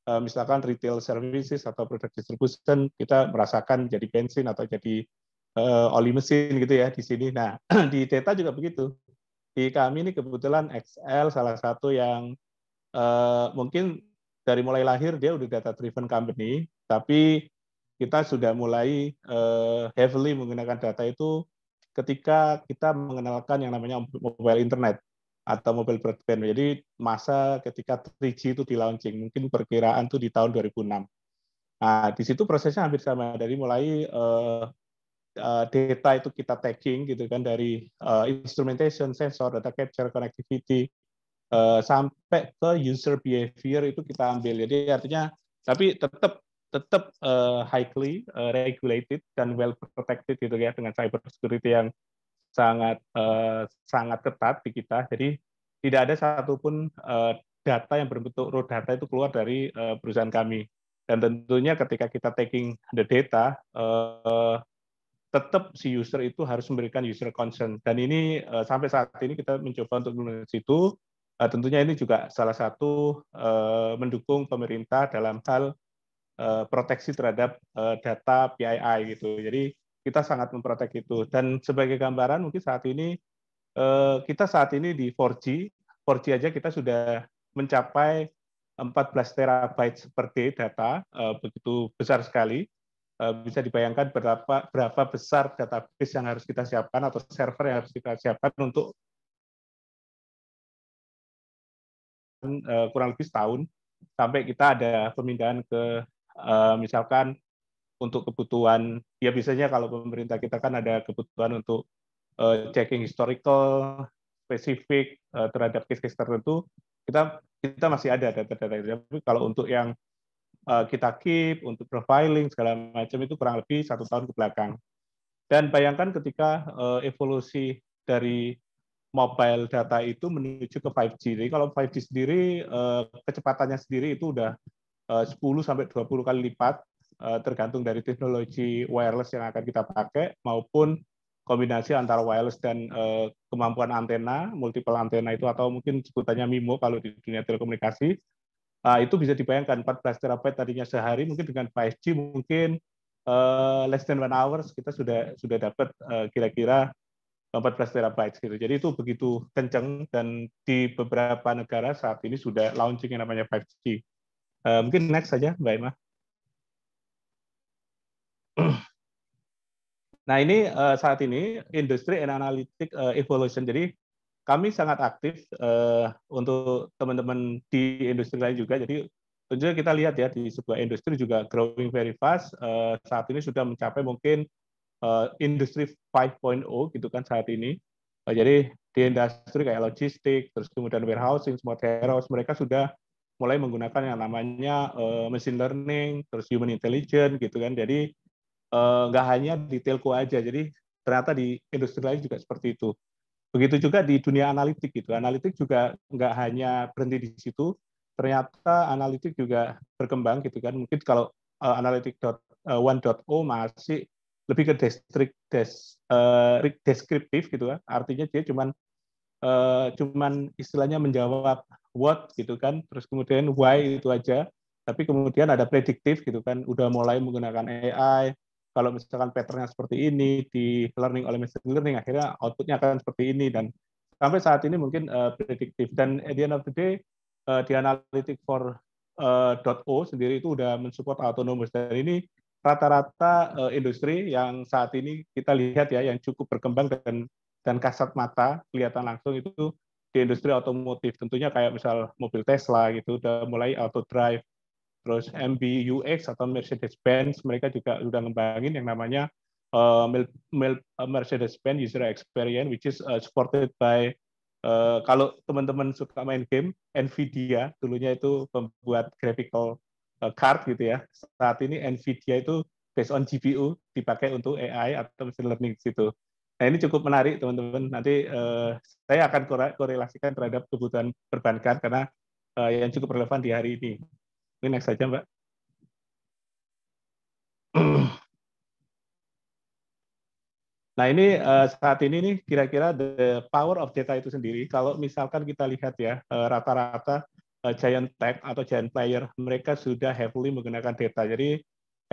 Eh, misalkan retail services atau produk distribution kita merasakan jadi bensin atau jadi uh, oli mesin gitu ya di sini. Nah di Teta juga begitu. Di kami ini kebetulan XL salah satu yang uh, mungkin dari mulai lahir dia udah data driven company, tapi kita sudah mulai eh, heavily menggunakan data itu ketika kita mengenalkan yang namanya mobile internet atau mobile broadband. Jadi masa ketika 3G itu di launching, mungkin perkiraan itu di tahun 2006. Nah, di situ prosesnya hampir sama dari mulai uh, uh, data itu kita tagging gitu kan dari uh, instrumentation, sensor, data capture, connectivity uh, sampai ke user behavior itu kita ambil. Jadi artinya tapi tetap tetap uh, eh, highly uh, regulated dan well protected gitu ya dengan cyber security yang sangat uh, sangat ketat di kita. Jadi tidak ada satupun uh, data yang berbentuk raw data itu keluar dari uh, perusahaan kami. Dan tentunya ketika kita taking the data, uh, tetap si user itu harus memberikan user concern. Dan ini uh, sampai saat ini kita mencoba untuk menuju situ. Uh, tentunya ini juga salah satu uh, mendukung pemerintah dalam hal Eh, proteksi terhadap eh, data PII gitu. Jadi kita sangat memprotek itu. Dan sebagai gambaran mungkin saat ini eh, kita saat ini di 4G, 4G aja kita sudah mencapai 14 terabyte seperti data, begitu besar sekali. Bisa dibayangkan berapa berapa besar database yang harus kita siapkan atau server yang harus kita siapkan untuk kurang lebih setahun sampai kita ada pemindahan ke Eh, misalkan untuk kebutuhan ya biasanya kalau pemerintah kita kan ada kebutuhan untuk uh, checking historical spesifik uh, eh, terhadap case-case tertentu kita kita masih ada data-data tapi kalau untuk yang uh, kita keep untuk profiling segala macam itu kurang lebih satu tahun ke belakang dan bayangkan ketika uh, evolusi dari mobile data itu menuju ke 5G. Jadi kalau 5G sendiri kecepatannya sendiri itu udah 10 eh, sampai 20 kali lipat eh, tergantung dari teknologi wireless yang akan kita pakai maupun kombinasi antara wireless dan eh, kemampuan antena, multiple antena itu atau mungkin sebutannya MIMO kalau di dunia telekomunikasi. Ah, itu bisa dibayangkan 14 terabyte tadinya sehari mungkin dengan 5G mungkin less than one hours kita sudah sudah dapat kira-kira 14 terabyte gitu. Jadi itu begitu kencang dan di beberapa negara saat ini sudah launching yang namanya 5G. Eh, mungkin next saja, Mbak Ima. Nah ini uh, saat ini industri and analytic uh, evolution. Jadi kami sangat aktif uh, untuk teman-teman di industri lain juga. Jadi tentunya kita lihat ya di sebuah industri juga growing very fast. Uh, saat ini sudah mencapai mungkin uh, industri 5.0 gitu kan saat ini. Uh, jadi di industri kayak logistik, terus kemudian warehousing, smart warehouse, mereka sudah mulai menggunakan yang namanya uh, machine learning, terus human intelligence gitu kan. Jadi eh, nggak hanya di telco aja, jadi ternyata di industri lain juga seperti itu. Begitu juga di dunia analitik gitu. Analitik juga nggak hanya berhenti di situ, ternyata analitik juga berkembang gitu kan. Mungkin kalau uh, analitik dot, uh, masih lebih ke distrik des, uh, deskriptif gitu kan. Artinya dia cuman uh, cuman istilahnya menjawab what gitu kan, terus kemudian why itu aja. Tapi kemudian ada prediktif gitu kan, udah mulai menggunakan AI. Kalau misalkan patternnya seperti ini di learning oleh machine learning, akhirnya outputnya akan seperti ini dan sampai saat ini mungkin uh, prediktif. Dan at the end of the day uh, di analytic for uh, .o sendiri itu udah mensupport autonomous dan ini rata-rata uh, industri yang saat ini kita lihat ya yang cukup berkembang dan dan kasat mata kelihatan langsung itu di industri otomotif. Tentunya kayak misal mobil Tesla gitu, udah mulai auto drive. Terus MBUX atau Mercedes-Benz, mereka juga udah ngembangin yang namanya eh, eh, Mercedes-Benz User Experience, which is eh, supported by Uh, kalau teman-teman suka main game, Nvidia dulunya itu pembuat graphical card gitu ya. Saat ini Nvidia itu based on GPU dipakai untuk AI atau machine learning situ. Nah ini cukup menarik teman-teman. Nanti uh, saya akan korelasikan terhadap kebutuhan perbankan karena uh, yang cukup relevan di hari ini. ini next saja Mbak. Nah ini uh, saat ini nih kira-kira the power of data itu sendiri. Kalau misalkan kita lihat ya rata-rata giant tech atau giant player mereka sudah heavily menggunakan data. Jadi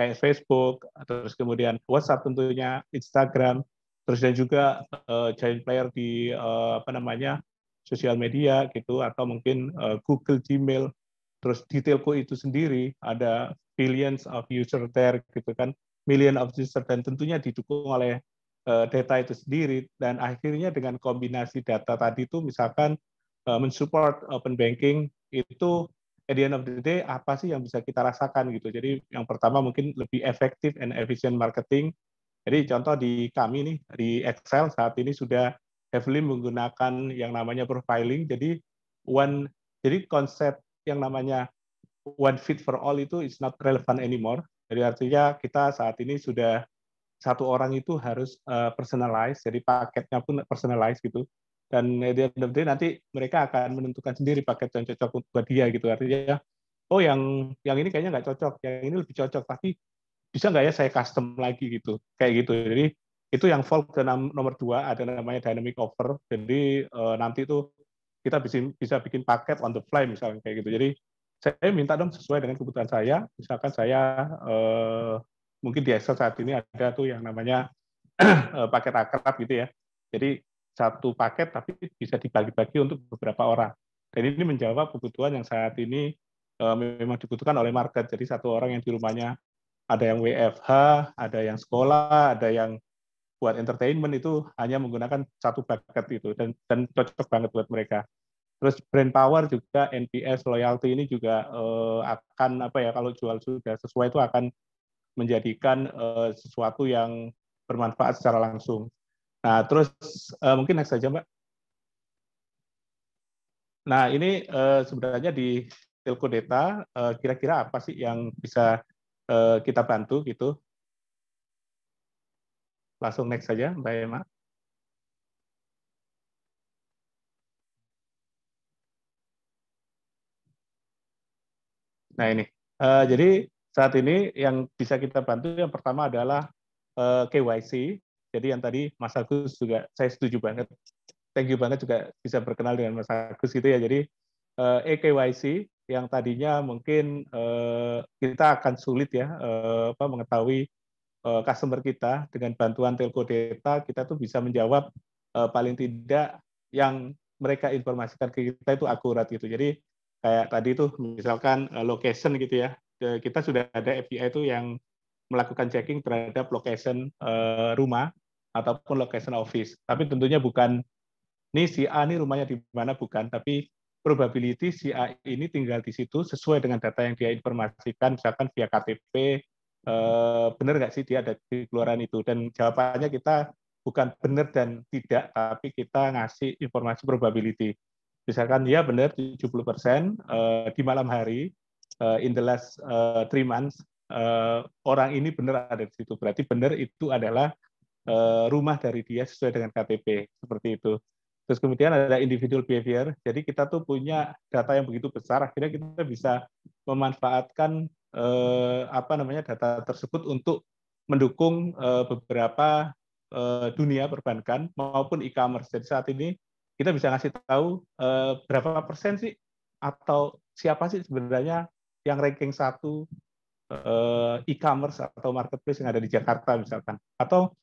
kayak Facebook, terus kemudian WhatsApp tentunya, Instagram, terus dan juga uh, giant player di uh, apa namanya sosial media gitu atau mungkin uh, Google Gmail terus detailku itu sendiri ada billions of user there gitu kan million of user dan tentunya didukung oleh uh, data itu sendiri dan akhirnya dengan kombinasi data tadi itu misalkan uh, mensupport open banking itu at the end of the day apa sih yang bisa kita rasakan gitu jadi yang pertama mungkin lebih efektif and efficient marketing jadi contoh di kami nih di Excel saat ini sudah heavily menggunakan yang namanya profiling. Jadi one jadi konsep yang namanya one fit for all itu is not relevant anymore. Jadi artinya kita saat ini sudah satu orang itu harus uh, personalize. Jadi paketnya pun personalize gitu. Dan at the nanti mereka akan menentukan sendiri paket yang cocok buat dia gitu. Artinya oh yang yang ini kayaknya nggak cocok, yang ini lebih cocok. Tapi bisa nggak ya saya custom lagi gitu kayak gitu jadi itu yang volt ke nomor dua ada namanya dynamic offer jadi uh, nanti itu kita bisa bisa bikin paket on the fly misalnya kayak gitu jadi saya minta dong sesuai dengan kebutuhan saya misalkan saya uh, mungkin di Excel saat ini ada tuh yang namanya eh, paket akrab gitu ya jadi satu paket tapi bisa dibagi-bagi untuk beberapa orang dan ini menjawab kebutuhan yang saat ini memang dibutuhkan oleh market jadi satu orang yang di rumahnya ada yang WFH, ada yang sekolah, ada yang buat entertainment itu hanya menggunakan satu bucket itu dan dan cocok banget buat mereka. Terus brand power juga NPS loyalty ini juga uh, akan apa ya kalau jual sudah sesuai itu akan menjadikan uh, sesuatu yang bermanfaat secara langsung. Nah, terus uh, mungkin next saja Mbak. Nah, ini uh, sebenarnya di Telco Data kira-kira apa sih yang bisa Eh, kita bantu gitu. Langsung next saja Mbak Emma. Nah ini, eh, jadi saat ini yang bisa kita bantu yang pertama adalah eh, KYC. Jadi yang tadi Mas Agus juga saya setuju banget. Thank you banget juga bisa berkenal dengan Mas Agus gitu ya. Jadi eKYC eh, yang tadinya mungkin eh, kita akan sulit ya eh, apa mengetahui customer kita dengan bantuan telco data kita tuh bisa menjawab paling tidak yang mereka informasikan ke kita itu akurat gitu. Jadi kayak tadi tuh misalkan location gitu ya. Kita sudah ada API itu yang melakukan checking terhadap location rumah ataupun location office. Tapi tentunya bukan ini si A ini rumahnya di mana bukan, tapi probability si A ini tinggal di situ sesuai dengan data yang dia informasikan, misalkan via KTP, eh, benar nggak sih dia ada di keluaran itu? Dan jawabannya kita bukan benar dan tidak, tapi kita ngasih informasi probability. Misalkan dia benar 70% persen eh, di malam hari, eh, in the last three months, orang ini benar ada di situ. Berarti benar itu adalah rumah dari dia sesuai dengan KTP, seperti itu. Terus kemudian ada individual behavior. Jadi kita tuh punya data yang begitu besar, akhirnya kita bisa memanfaatkan eh, apa namanya data tersebut untuk mendukung eh, beberapa eh, dunia perbankan maupun e-commerce. Jadi saat ini kita bisa ngasih tahu eh, berapa persen sih atau siapa sih sebenarnya yang ranking satu eh, e-commerce atau marketplace yang ada di Jakarta misalkan, atau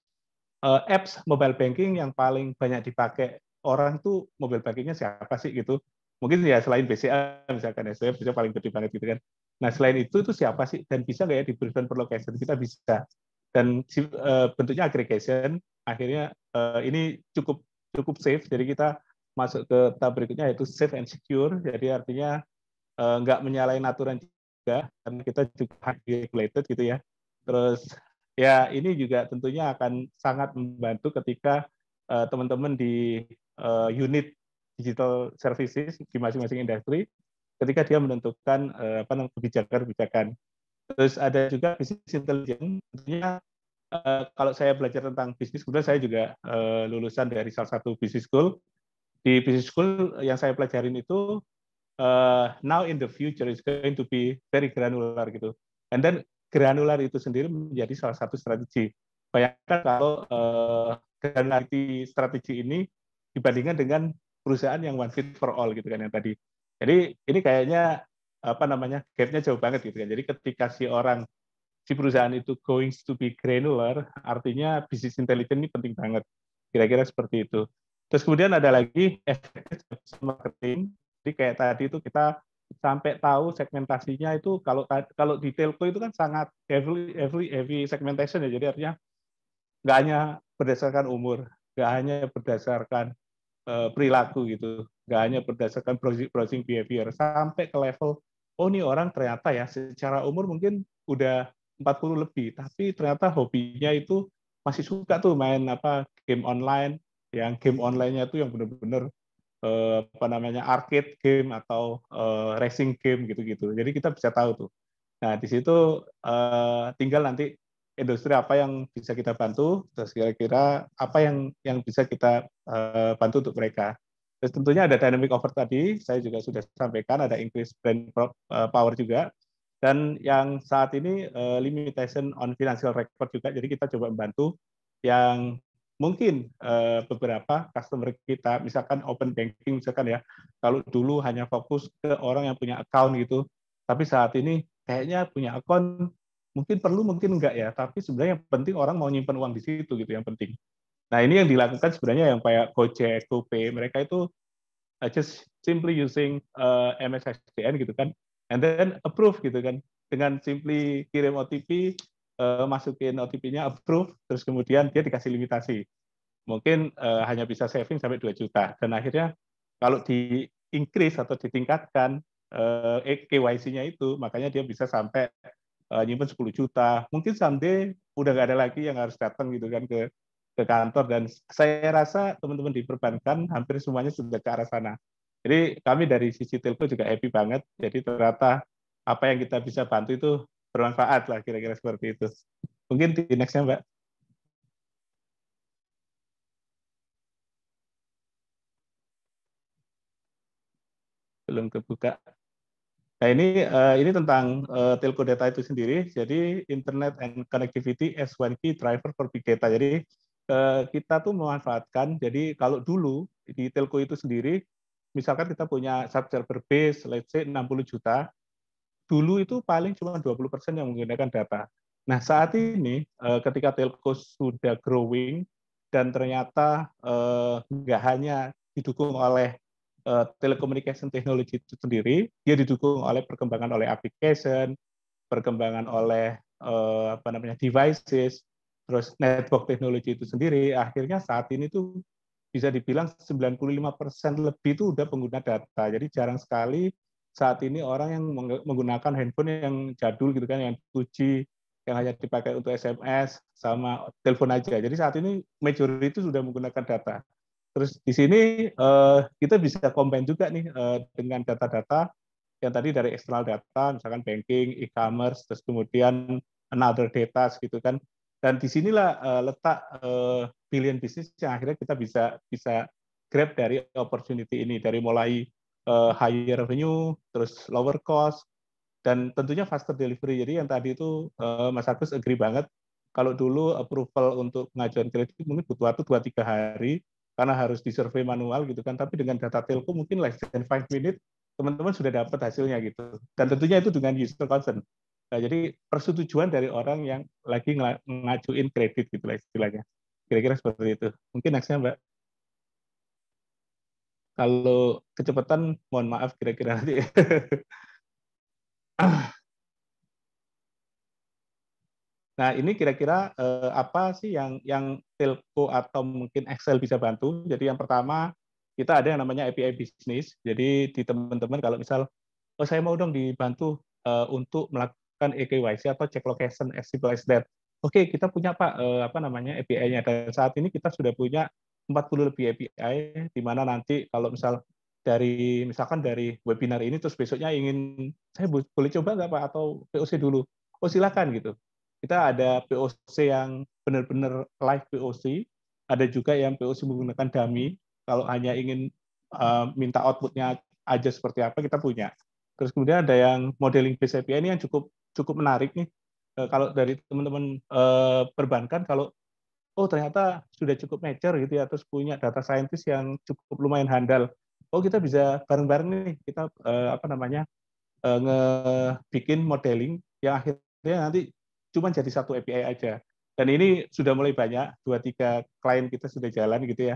eh, apps mobile banking yang paling banyak dipakai orang tuh mobile bankingnya siapa sih gitu mungkin ya selain BCA misalkan ya bisa paling gede banget gitu kan nah selain itu itu siapa sih dan bisa nggak ya di diberikan per location kita bisa dan uh, bentuknya aggregation akhirnya uh, ini cukup cukup safe jadi kita masuk ke tab berikutnya yaitu safe and secure jadi artinya uh, nggak menyalahi aturan juga dan kita juga regulated gitu ya terus ya ini juga tentunya akan sangat membantu ketika Eh, teman-teman di eh, unit digital services di masing-masing industri ketika dia menentukan eh, apa namanya kebijakan-kebijakan. Terus ada juga bisnis intelligence. Tentunya kalau saya belajar tentang bisnis, kemudian saya juga lulusan dari salah satu bisnis school. Di bisnis school yang saya pelajarin itu now in the future is going to be very granular gitu. And then granular itu sendiri menjadi salah satu strategi. Bayangkan kalau uh, dan nanti strategi ini dibandingkan dengan perusahaan yang one fit for all gitu kan yang tadi. Jadi ini kayaknya apa namanya gapnya jauh banget gitu kan. Jadi ketika si orang si perusahaan itu going to be granular, artinya business intelligence ini penting banget. Kira-kira seperti itu. Terus kemudian ada lagi marketing. Jadi kayak tadi itu kita sampai tahu segmentasinya itu kalau kalau di itu kan sangat heavy heavy heavy segmentation ya. Jadi artinya nggak hanya berdasarkan umur, nggak hanya berdasarkan uh, perilaku gitu, nggak hanya berdasarkan browsing, browsing behavior, sampai ke level oh ini orang ternyata ya secara umur mungkin udah 40 lebih, tapi ternyata hobinya itu masih suka tuh main apa game online, yang game onlinenya tuh yang benar-benar eh, apa namanya arcade game atau eh, racing game gitu-gitu. Jadi kita bisa tahu tuh. Nah di situ eh, tinggal nanti industri apa yang bisa kita bantu, terus kira-kira apa yang yang bisa kita uh, bantu untuk mereka. Terus tentunya ada dynamic offer tadi, saya juga sudah sampaikan, ada increase brand eh, power juga, dan yang saat ini uh, limitation on financial record juga, jadi kita coba membantu yang mungkin uh, beberapa customer kita, misalkan open banking misalkan ya, kalau dulu hanya fokus ke orang yang punya account gitu, tapi saat ini kayaknya punya account mungkin perlu mungkin enggak ya tapi sebenarnya yang penting orang mau nyimpan uang di situ gitu yang penting nah ini yang dilakukan sebenarnya yang kayak Gojek, GoPay mereka itu uh, just simply using uh, MSSDN gitu kan and then approve gitu kan dengan simply kirim OTP uh, masukin OTP-nya approve terus kemudian dia dikasih limitasi mungkin uh, hanya bisa saving sampai 2 juta dan akhirnya kalau di increase atau ditingkatkan uh, KYC-nya itu makanya dia bisa sampai uh, nyimpen 10 juta. Mungkin someday udah nggak ada lagi yang harus datang gitu kan ke ke kantor dan saya rasa teman-teman di perbankan hampir semuanya sudah ke arah sana. Jadi kami dari sisi telco juga happy banget. Jadi ternyata apa yang kita bisa bantu itu bermanfaat lah kira-kira seperti itu. Mungkin di nextnya Mbak. Belum kebuka. Nah ini uh, ini tentang uh, telco data itu sendiri. Jadi internet and connectivity as one key driver for big data. Jadi uh, kita tuh memanfaatkan. Jadi kalau dulu di telco itu sendiri, misalkan kita punya subscriber base, let's say 60 juta, dulu itu paling cuma 20 persen yang menggunakan data. Nah saat ini uh, ketika telco sudah growing dan ternyata nggak hanya didukung oleh Telekomunikasi eh, telecommunication technology itu sendiri dia didukung oleh perkembangan oleh application, perkembangan oleh uh, apa namanya devices, terus network teknologi itu sendiri akhirnya saat ini tuh bisa dibilang 95% lebih itu udah pengguna data. Jadi jarang sekali saat ini orang yang menggunakan handphone yang jadul gitu kan yang 2 yang hanya dipakai untuk SMS sama telepon aja. Jadi saat ini majority itu sudah menggunakan data. Terus di sini eh, kita bisa combine juga nih eh, dengan data-data yang tadi dari eksternal data, misalkan banking, e-commerce, terus kemudian another data gitu kan. Dan di sinilah eh, letak pilihan bisnis yang akhirnya kita bisa bisa grab dari opportunity ini dari mulai higher revenue, terus lower cost, dan tentunya faster delivery. Jadi yang tadi itu Mas Agus agree banget. Kalau dulu approval untuk pengajuan kredit mungkin butuh waktu 2-3 hari, karena harus disurvey manual gitu kan. Tapi dengan data telco mungkin less than five minutes teman-teman sudah dapat hasilnya gitu. Dan tentunya itu dengan user consent. Nah, jadi persetujuan dari orang yang lagi ngajuin kredit gitu lah istilahnya. Kira-kira seperti itu. Mungkin nextnya Mbak. Kalau kecepatan, mohon maaf kira-kira nanti. Nah, ini kira-kira eh, apa sih yang yang telco atau mungkin Excel bisa bantu? Jadi yang pertama kita ada yang namanya API bisnis. Jadi di teman-teman kalau misal oh saya mau dong dibantu eh, untuk melakukan EKYC atau check location as simple as that. Oke, kita punya Pak eh, apa namanya API-nya dan saat ini kita sudah punya 40 lebih API di mana nanti kalau misal dari misalkan dari webinar ini terus besoknya ingin saya boleh coba nggak Pak atau POC dulu. Oh silakan gitu. Kita ada POC yang benar-benar live POC, ada juga yang POC menggunakan dummy. Kalau hanya ingin uh, minta outputnya aja seperti apa, kita punya. Terus kemudian ada yang modeling based API ini yang cukup cukup menarik nih. Uh, kalau dari teman-teman uh, perbankan, kalau oh ternyata sudah cukup mature gitu ya, terus punya data scientist yang cukup lumayan handal. Oh kita bisa bareng-bareng nih kita uh, apa namanya uh, ngebikin modeling yang akhirnya nanti cuma jadi satu API aja. Dan ini sudah mulai banyak, dua tiga klien kita sudah jalan gitu ya,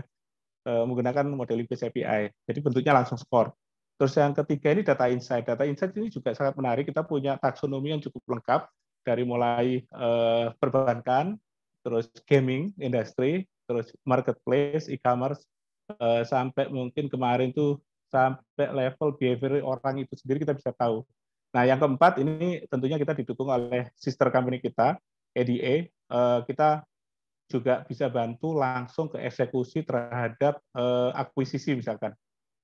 eh, menggunakan modeling based API. Jadi bentuknya langsung skor. Terus yang ketiga ini data insight. Data insight ini juga sangat menarik. Kita punya taksonomi yang cukup lengkap dari mulai eh, perbankan, terus gaming industry, terus marketplace, e-commerce, eh, sampai mungkin kemarin tuh sampai level behavior orang itu sendiri kita bisa tahu Nah, yang keempat ini tentunya kita didukung oleh sister company kita, EDA. Eh, kita juga bisa bantu langsung ke eksekusi terhadap eh, akuisisi misalkan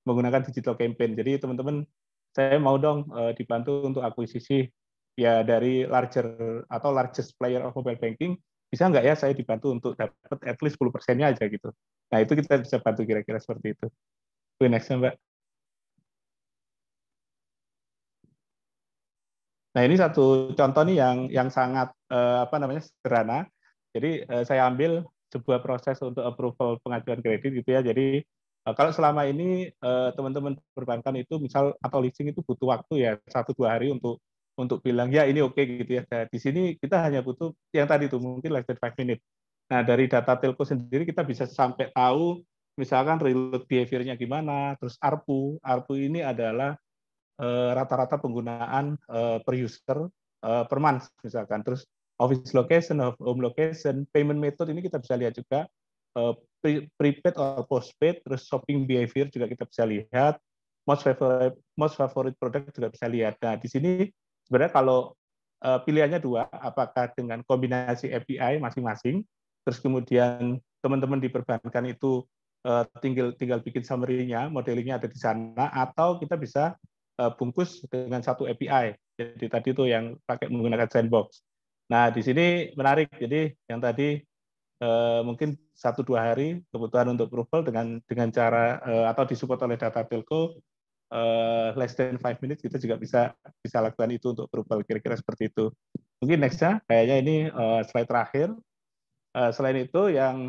menggunakan digital campaign. Jadi teman-teman, saya mau dong eh, dibantu untuk akuisisi ya dari larger atau largest player of mobile banking. Bisa nggak ya saya dibantu untuk dapat at least 10 persennya aja gitu. Nah itu kita bisa bantu kira-kira seperti itu. Next Mbak. Nah ini satu contoh nih yang yang sangat eh, apa namanya sederhana. Jadi eh, saya ambil sebuah proses untuk approval pengajuan kredit gitu ya. Jadi eh, kalau selama ini eh, teman-teman perbankan itu misal atau leasing itu butuh waktu ya satu dua hari untuk untuk bilang ya ini oke okay, gitu ya. Nah, di sini kita hanya butuh yang tadi itu mungkin less than five minutes Nah dari data telco sendiri kita bisa sampai tahu misalkan reload behaviornya gimana, terus ARPU. ARPU ini adalah Eh, rata-rata penggunaan eh, per user eh, per month misalkan. Terus office location, home location, payment method ini kita bisa lihat juga prepaid or postpaid, terus shopping behavior juga kita bisa lihat, most favorite most favorite product juga bisa lihat. Nah, di sini sebenarnya kalau pilihannya dua, apakah dengan kombinasi API masing-masing, terus kemudian teman-teman di perbankan itu tinggal tinggal bikin summary-nya, modelingnya ada di sana, atau kita bisa Eh, bungkus dengan satu API. Jadi tadi itu yang pakai menggunakan sandbox. Nah di sini menarik. Jadi yang tadi eh, mungkin satu dua hari kebutuhan untuk approval dengan dengan cara eh, atau disupport oleh data telco less than five minutes kita juga bisa bisa lakukan itu untuk approval kira-kira seperti itu. Mungkin nextnya kayaknya ini slide terakhir. selain itu yang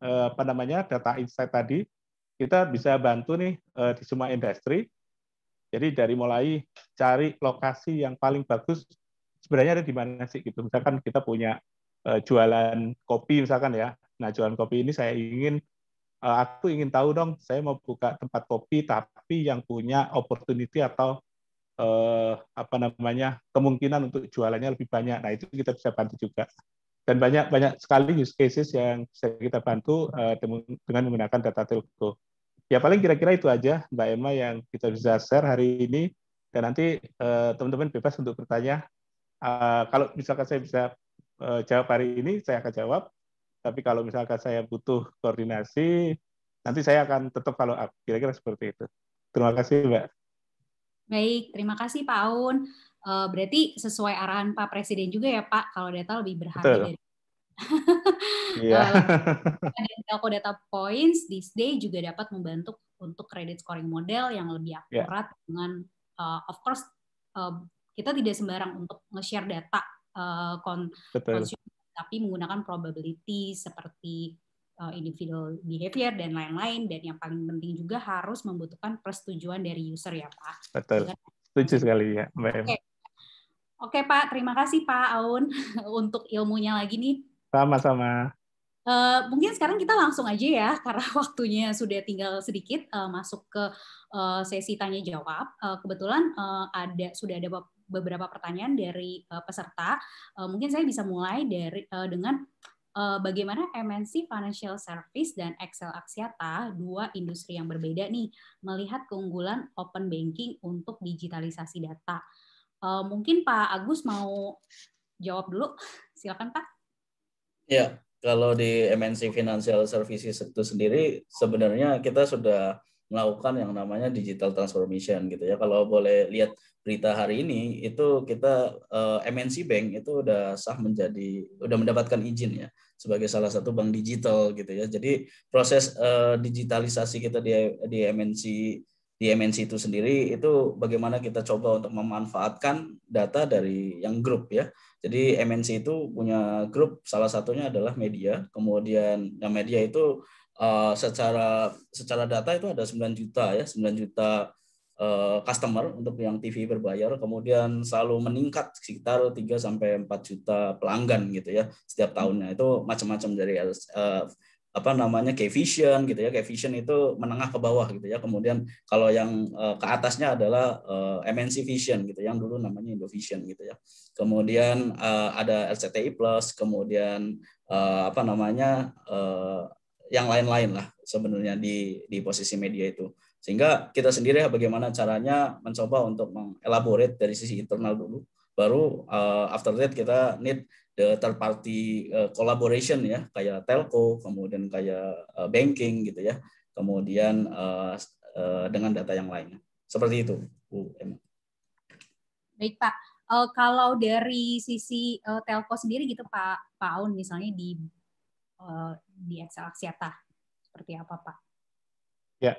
apa namanya data insight tadi kita bisa bantu nih di semua industri jadi dari mulai cari lokasi yang paling bagus sebenarnya ada di mana sih gitu. Misalkan kita punya uh, jualan kopi misalkan ya. Nah, jualan kopi ini saya ingin uh, aku ingin tahu dong saya mau buka tempat kopi tapi yang punya opportunity atau uh, apa namanya kemungkinan untuk jualannya lebih banyak. Nah itu kita bisa bantu juga. Dan banyak banyak sekali use cases yang bisa kita bantu uh, dengan menggunakan data telco ya paling kira-kira itu aja Mbak Emma yang kita bisa share hari ini dan nanti eh, teman-teman bebas untuk bertanya eh, kalau misalkan saya bisa eh, jawab hari ini saya akan jawab tapi kalau misalkan saya butuh koordinasi nanti saya akan tetap kalau up kira-kira seperti itu terima kasih Mbak baik terima kasih Pak Aun berarti sesuai arahan Pak Presiden juga ya Pak kalau data lebih berharga dari Iya. Yeah. uh, data points this day juga dapat membantu untuk credit scoring model yang lebih iya. akurat yeah. dengan uh, of course uh, kita tidak sembarang untuk nge-share data uh, kon tapi menggunakan probability seperti uh, individual behavior dan lain-lain dan yang paling penting juga harus membutuhkan persetujuan dari user ya Pak. Betul. Lucu Setuju sekali ya Mbak. Oke. Okay. Oke okay, Pak, terima kasih Pak Aun untuk ilmunya lagi nih. Sama-sama. Uh, eh, mungkin sekarang kita langsung aja ya karena waktunya sudah tinggal sedikit uh, masuk ke uh, sesi tanya jawab. Uh, kebetulan uh, ada sudah ada beberapa pertanyaan dari uh, peserta. Uh, mungkin saya bisa mulai dari uh, dengan uh, bagaimana MNC Financial Service dan Excel Axiata, dua industri yang berbeda nih, melihat keunggulan open banking untuk digitalisasi data. Uh, mungkin Pak Agus mau jawab dulu, silakan Pak. Ya, kalau di MNC Financial Services itu sendiri sebenarnya kita sudah melakukan yang namanya digital transformation gitu ya. Kalau boleh lihat berita hari ini itu kita eh, MNC Bank itu sudah sah menjadi udah mendapatkan izin ya sebagai salah satu bank digital gitu ya. Jadi proses eh, digitalisasi kita di di MNC di MNC itu sendiri itu bagaimana kita coba untuk memanfaatkan data dari yang grup ya jadi MNC itu punya grup salah satunya adalah media. Kemudian yang media itu uh, secara secara data itu ada 9 juta ya, 9 juta uh, customer untuk yang TV berbayar. Kemudian selalu meningkat sekitar 3 sampai 4 juta pelanggan gitu ya setiap tahunnya. Itu macam-macam dari uh, apa namanya K-Vision gitu ya. K-Vision itu menengah ke bawah gitu ya. Kemudian kalau yang uh, ke atasnya adalah uh, eh, MNC Vision gitu yang dulu namanya indo vision gitu ya. Kemudian uh, ada LCTI Plus, kemudian uh, apa namanya uh, yang lain-lain lah sebenarnya di di posisi media itu. Sehingga kita sendiri ya bagaimana caranya mencoba untuk mengelaborate dari sisi internal dulu baru uh, after that kita need the eh, third party eh, collaboration ya kayak telco kemudian kayak eh, banking gitu ya kemudian dengan data yang lainnya seperti itu Bu Emma. Baik Pak, kalau dari sisi uh, telco sendiri gitu Pak Paun misalnya di uh, di Excel Aksiata seperti apa Pak? Ya,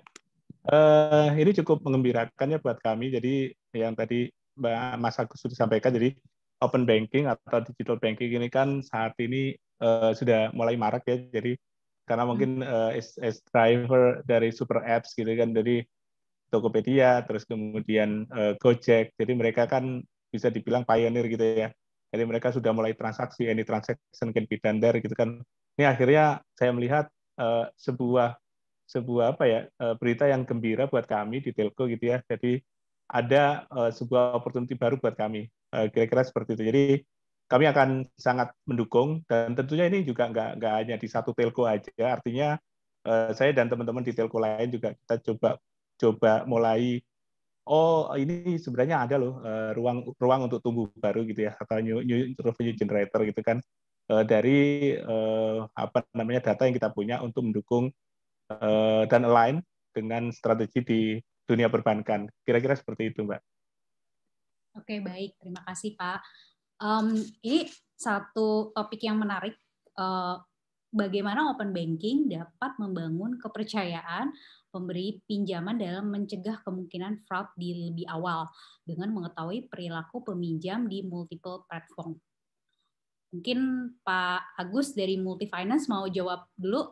ini cukup mengembirakannya buat kami. Jadi yang tadi Mbak Mas Agus sudah sampaikan, jadi open banking atau digital banking ini kan saat ini uh, sudah mulai marak ya. Jadi karena hmm. mungkin uh, eh, as, driver dari super apps gitu kan dari Tokopedia, terus kemudian uh, Gojek. Jadi mereka kan bisa dibilang pioneer gitu ya. Jadi mereka sudah mulai transaksi, any transaction can be done there gitu kan. Ini akhirnya saya melihat uh, sebuah sebuah apa ya uh, berita yang gembira buat kami di Telco gitu ya. Jadi ada uh, sebuah opportunity baru buat kami. Eh, kira-kira seperti itu. Jadi kami akan sangat mendukung dan tentunya ini juga nggak nggak hanya di satu telco aja. Artinya eh, saya dan teman-teman di telco lain juga kita coba coba mulai oh ini sebenarnya ada loh eh, ruang ruang untuk tumbuh baru gitu ya atau new, new revenue generator gitu kan dari apa namanya data yang kita punya untuk mendukung dan align dengan strategi di dunia perbankan. Kira-kira seperti itu, Mbak. Oke, baik. Terima kasih, Pak. Um, ini satu topik yang menarik. Uh, bagaimana open banking dapat membangun kepercayaan pemberi pinjaman dalam mencegah kemungkinan fraud di lebih awal dengan mengetahui perilaku peminjam di multiple platform. Mungkin Pak Agus dari Multifinance mau jawab dulu.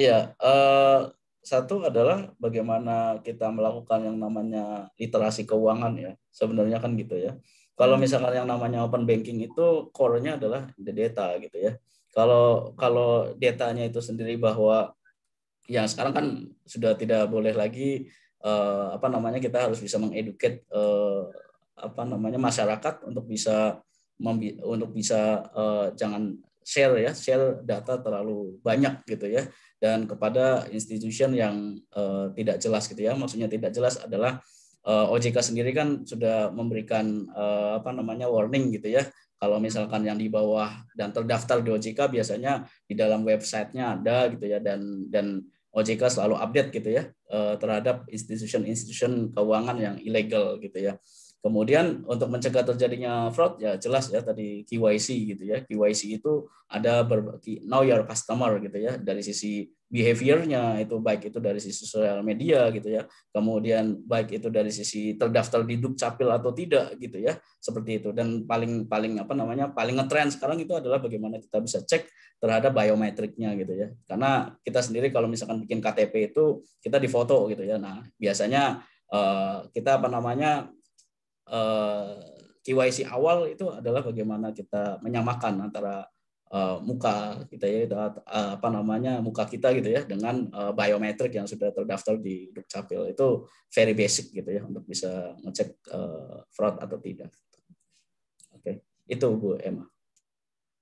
Iya, uh, satu adalah bagaimana kita melakukan yang namanya literasi keuangan ya. Sebenarnya kan gitu ya. Kalau hmm. misalkan yang namanya open banking itu core-nya adalah the data gitu ya. Kalau kalau datanya itu sendiri bahwa ya sekarang kan sudah tidak boleh lagi eh, apa namanya kita harus bisa mengeduket eh, apa namanya masyarakat untuk bisa untuk bisa uh, jangan share ya share data terlalu banyak gitu ya dan kepada institusi yang uh, tidak jelas gitu ya maksudnya tidak jelas adalah uh, eh, OJK sendiri kan sudah memberikan uh, apa namanya warning gitu ya kalau misalkan yang di bawah dan terdaftar di OJK biasanya di dalam websitenya ada gitu ya dan dan OJK selalu update gitu ya terhadap institution-institution keuangan yang ilegal gitu ya Kemudian untuk mencegah terjadinya fraud ya jelas ya tadi KYC gitu ya. KYC itu ada ber, know your customer gitu ya dari sisi behaviornya itu baik itu dari sisi sosial media gitu ya. Kemudian baik itu dari sisi terdaftar di Dukcapil atau tidak gitu ya. Seperti itu dan paling paling apa namanya paling ngetrend sekarang itu adalah bagaimana kita bisa cek terhadap biometriknya gitu ya. Karena kita sendiri kalau misalkan bikin KTP itu kita difoto gitu ya. Nah, biasanya eh, kita apa namanya Eh, KYC awal itu adalah bagaimana kita menyamakan antara eh, muka kita ya eh, apa namanya muka kita gitu ya dengan uh, biometrik yang sudah terdaftar di Dukcapil itu very basic gitu ya untuk bisa ngecek fraud atau tidak. Oke, okay. itu Bu Emma. Oke,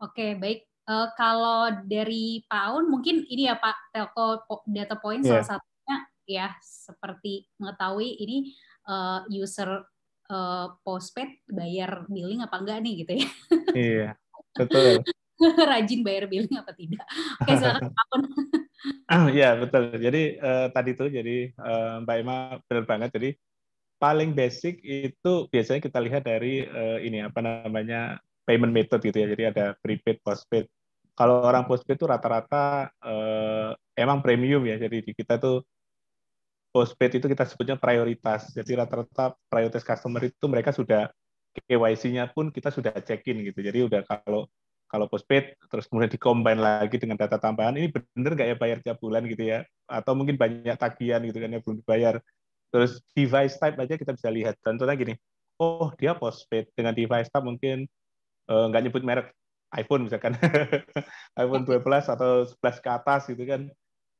okay, baik. Uh, kalau dari Paun mungkin ini ya Pak telco data point yeah. salah satunya ya seperti mengetahui ini uh, user uh, postpaid bayar billing apa enggak nih gitu ya. Iya, betul. Rajin bayar billing apa tidak. Oke, silakan akun. Ah, iya, betul. Jadi uh, tadi tuh jadi uh, Mbak Emma benar banget. Jadi paling basic itu biasanya kita lihat dari uh, ini apa namanya payment method gitu ya. Jadi ada prepaid, postpaid. Kalau orang postpaid itu rata-rata eh, emang premium ya. Jadi kita tuh postpaid itu kita sebutnya prioritas. Jadi rata-rata prioritas customer itu mereka sudah KYC-nya pun kita sudah cekin gitu. Jadi udah kalau kalau postpaid terus kemudian dikombin lagi dengan data tambahan ini bener nggak ya bayar tiap bulan gitu ya atau mungkin banyak tagihan gitu kan yang belum dibayar terus device type aja kita bisa lihat contohnya gini oh dia postpaid dengan device type mungkin uh, nggak nyebut merek iPhone misalkan iPhone 12 atau 11 ke atas gitu kan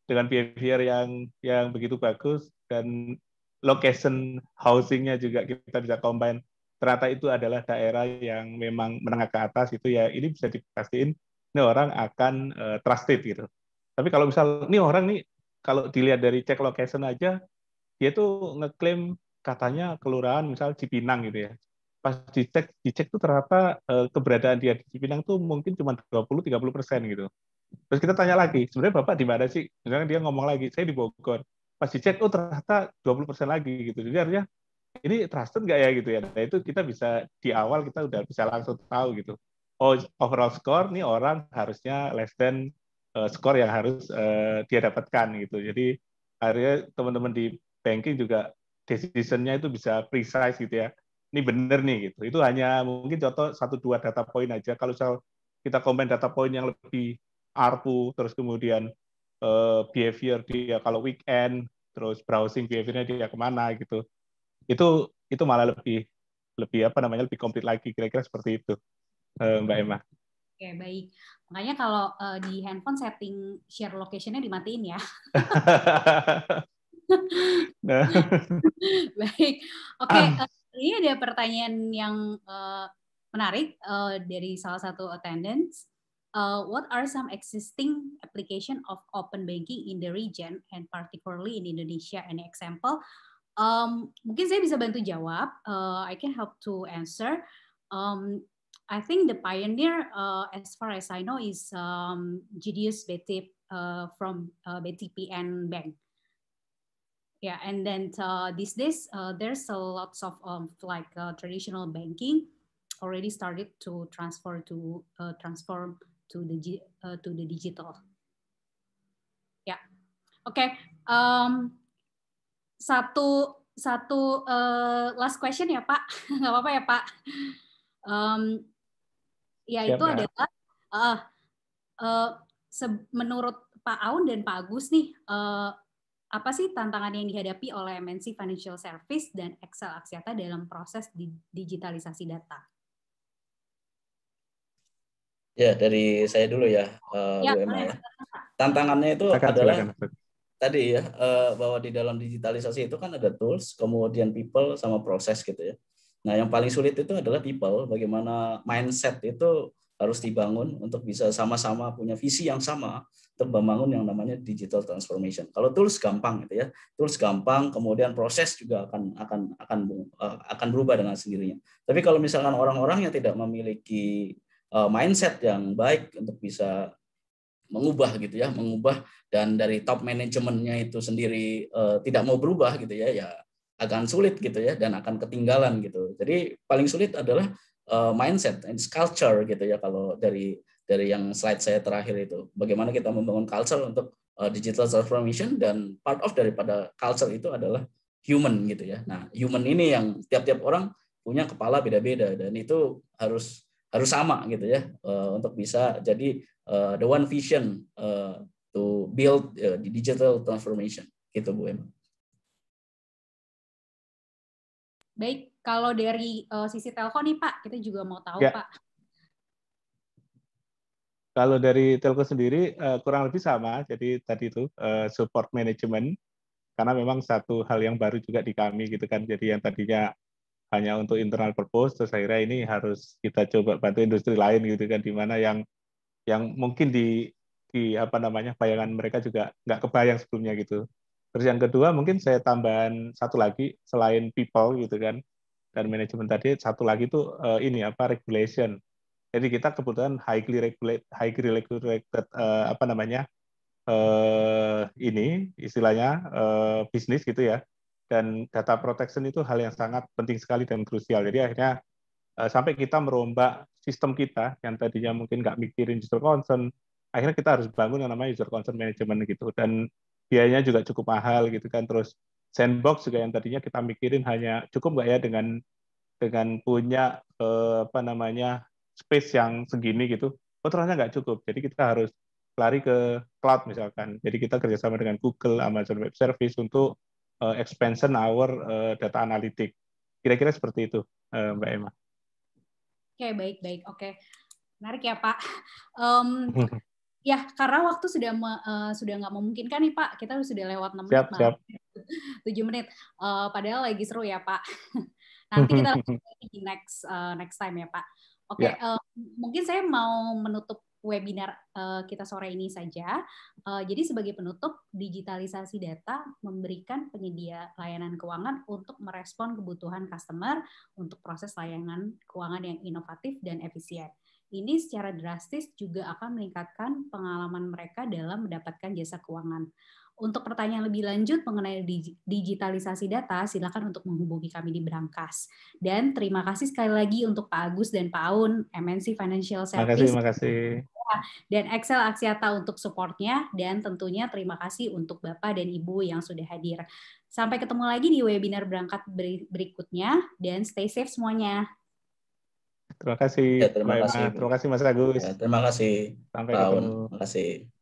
dengan behavior yang yang begitu bagus dan location housingnya juga kita bisa combine ternyata itu adalah daerah yang memang menengah ke atas itu ya ini bisa dipastiin ini orang akan uh, trusted gitu. Tapi kalau misal ini orang nih kalau dilihat dari cek location aja dia tuh ngeklaim katanya kelurahan misal Cipinang gitu ya. Pas dicek dicek tuh ternyata uh, keberadaan dia di Cipinang tuh mungkin cuma 20 30 persen gitu. Terus kita tanya lagi, sebenarnya Bapak di mana sih? sebenarnya dia ngomong lagi, saya di Bogor. Pas dicek, oh ternyata 20% lagi gitu. Jadi artinya ini trusted nggak ya gitu ya? Nah itu kita bisa di awal kita udah bisa langsung tahu gitu. Oh overall score nih orang harusnya less than uh, eh, skor yang harus uh, dia dapatkan gitu. Jadi akhirnya teman-teman di banking juga decision-nya itu bisa precise gitu ya. Ini benar nih gitu. Itu hanya mungkin contoh satu dua data point aja. Kalau misal kita komen data point yang lebih ARPU, terus kemudian uh, behavior dia kalau weekend, terus browsing behaviornya dia kemana gitu. Itu itu malah lebih lebih apa namanya lebih komplit lagi kira-kira seperti itu uh, Mbak Emma. Oke, baik. Makanya kalau uh, di handphone setting share locationnya dimatiin ya. baik. Oke, okay. uh, ini ada pertanyaan yang uh, menarik uh, dari salah satu attendance. uh, what are some existing application of open banking in the region and particularly in Indonesia? Any example? Um, mungkin saya bisa bantu jawab. Uh, I can help to answer. Um, I think the pioneer, uh, as far as I know, is um, Gideus uh, from uh, BTPN Bank. Yeah, and then uh, these days uh, there's a lots of um, like uh, traditional banking already started to transfer to uh, transform to the uh, to the digital. Ya, yeah. oke. Okay. Um, satu satu uh, last question ya Pak, nggak apa-apa ya Pak. Um, ya itu adalah uh, uh, menurut Pak Aun dan Pak Agus nih. Uh, apa sih tantangan yang dihadapi oleh MNC Financial Service dan Excel Aksiata dalam proses digitalisasi data? Ya, dari saya dulu ya, uh, ya, Emma. Ya. Tantangannya itu silakan, adalah silakan. tadi ya uh, bahwa di dalam digitalisasi itu kan ada tools, kemudian people sama proses gitu ya. Nah, yang paling sulit itu adalah people, bagaimana mindset itu harus dibangun untuk bisa sama-sama punya visi yang sama untuk membangun yang namanya digital transformation. Kalau tools gampang gitu ya, tools gampang, kemudian proses juga akan akan akan eh, akan berubah dengan sendirinya. Tapi kalau misalkan orang-orang yang tidak memiliki Eh, mindset yang baik untuk bisa mengubah gitu ya, mengubah dan dari top manajemennya itu sendiri uh, tidak mau berubah gitu ya, ya akan sulit gitu ya dan akan ketinggalan gitu. Jadi paling sulit adalah uh, mindset and culture gitu ya kalau dari dari yang slide saya terakhir itu. Bagaimana kita membangun culture untuk uh, digital transformation dan part of daripada culture itu adalah human gitu ya. Nah, human ini yang tiap-tiap orang punya kepala beda-beda dan itu harus harus sama gitu ya uh, untuk bisa jadi uh, the one vision uh, to build uh, the digital transformation gitu Bu Emma. Baik, kalau dari uh, sisi telco nih Pak, kita juga mau tahu ya. Pak. Kalau dari telco sendiri uh, kurang lebih sama, jadi tadi itu uh, support management karena memang satu hal yang baru juga di kami gitu kan. Jadi yang tadinya hanya untuk internal purpose terus akhirnya ini harus kita coba bantu industri lain gitu kan di mana yang yang mungkin di di apa namanya bayangan mereka juga nggak kebayang sebelumnya gitu terus yang kedua mungkin saya tambahan satu lagi selain people gitu kan dan manajemen tadi satu lagi itu uh, eh, ini apa regulation jadi kita kebetulan highly regulated highly regulated uh, apa namanya uh, ini istilahnya uh, bisnis gitu ya dan data protection itu hal yang sangat penting sekali dan krusial. Jadi akhirnya eh, sampai kita merombak sistem kita yang tadinya mungkin nggak mikirin user concern, akhirnya kita harus bangun yang namanya user concern management gitu. Dan biayanya juga cukup mahal gitu kan. Terus sandbox juga yang tadinya kita mikirin hanya cukup nggak ya dengan dengan punya eh, apa namanya space yang segini gitu. Oh ternyata nggak cukup. Jadi kita harus lari ke cloud misalkan. Jadi kita kerjasama dengan Google, Amazon Web Service untuk uh, expansion our uh, data analytic. Kira-kira seperti itu, uh, Mbak Emma. Oke, okay, baik-baik. Oke. Okay. Menarik ya, Pak. Um, ya, karena waktu sudah me, uh, sudah nggak memungkinkan nih, Pak. Kita sudah lewat 6 siap, menit. Siap. 7 menit. Uh, padahal lagi seru ya, Pak. Nanti kita di next uh, next time ya, Pak. Oke, okay, ya. yeah. uh, mungkin saya mau menutup webinar eh, kita sore ini saja. Eh, jadi sebagai penutup, digitalisasi data memberikan penyedia layanan keuangan untuk merespon kebutuhan customer untuk proses layanan keuangan yang inovatif dan efisien. Ini secara drastis juga akan meningkatkan pengalaman mereka dalam mendapatkan jasa keuangan. Untuk pertanyaan lebih lanjut mengenai digitalisasi data, silakan untuk menghubungi kami di Berangkas. Dan terima kasih sekali lagi untuk Pak Agus dan Pak Aun, MNC Financial Service. Terima kasih, terima kasih dan Excel Aksiata untuk supportnya dan tentunya terima kasih untuk Bapak dan Ibu yang sudah hadir. Sampai ketemu lagi di webinar berangkat berikutnya dan stay safe semuanya. Terima kasih. Ya, terima, kasih. terima kasih Mas Agus. Ya, terima kasih. Sampai Tahun. ketemu. Terima kasih.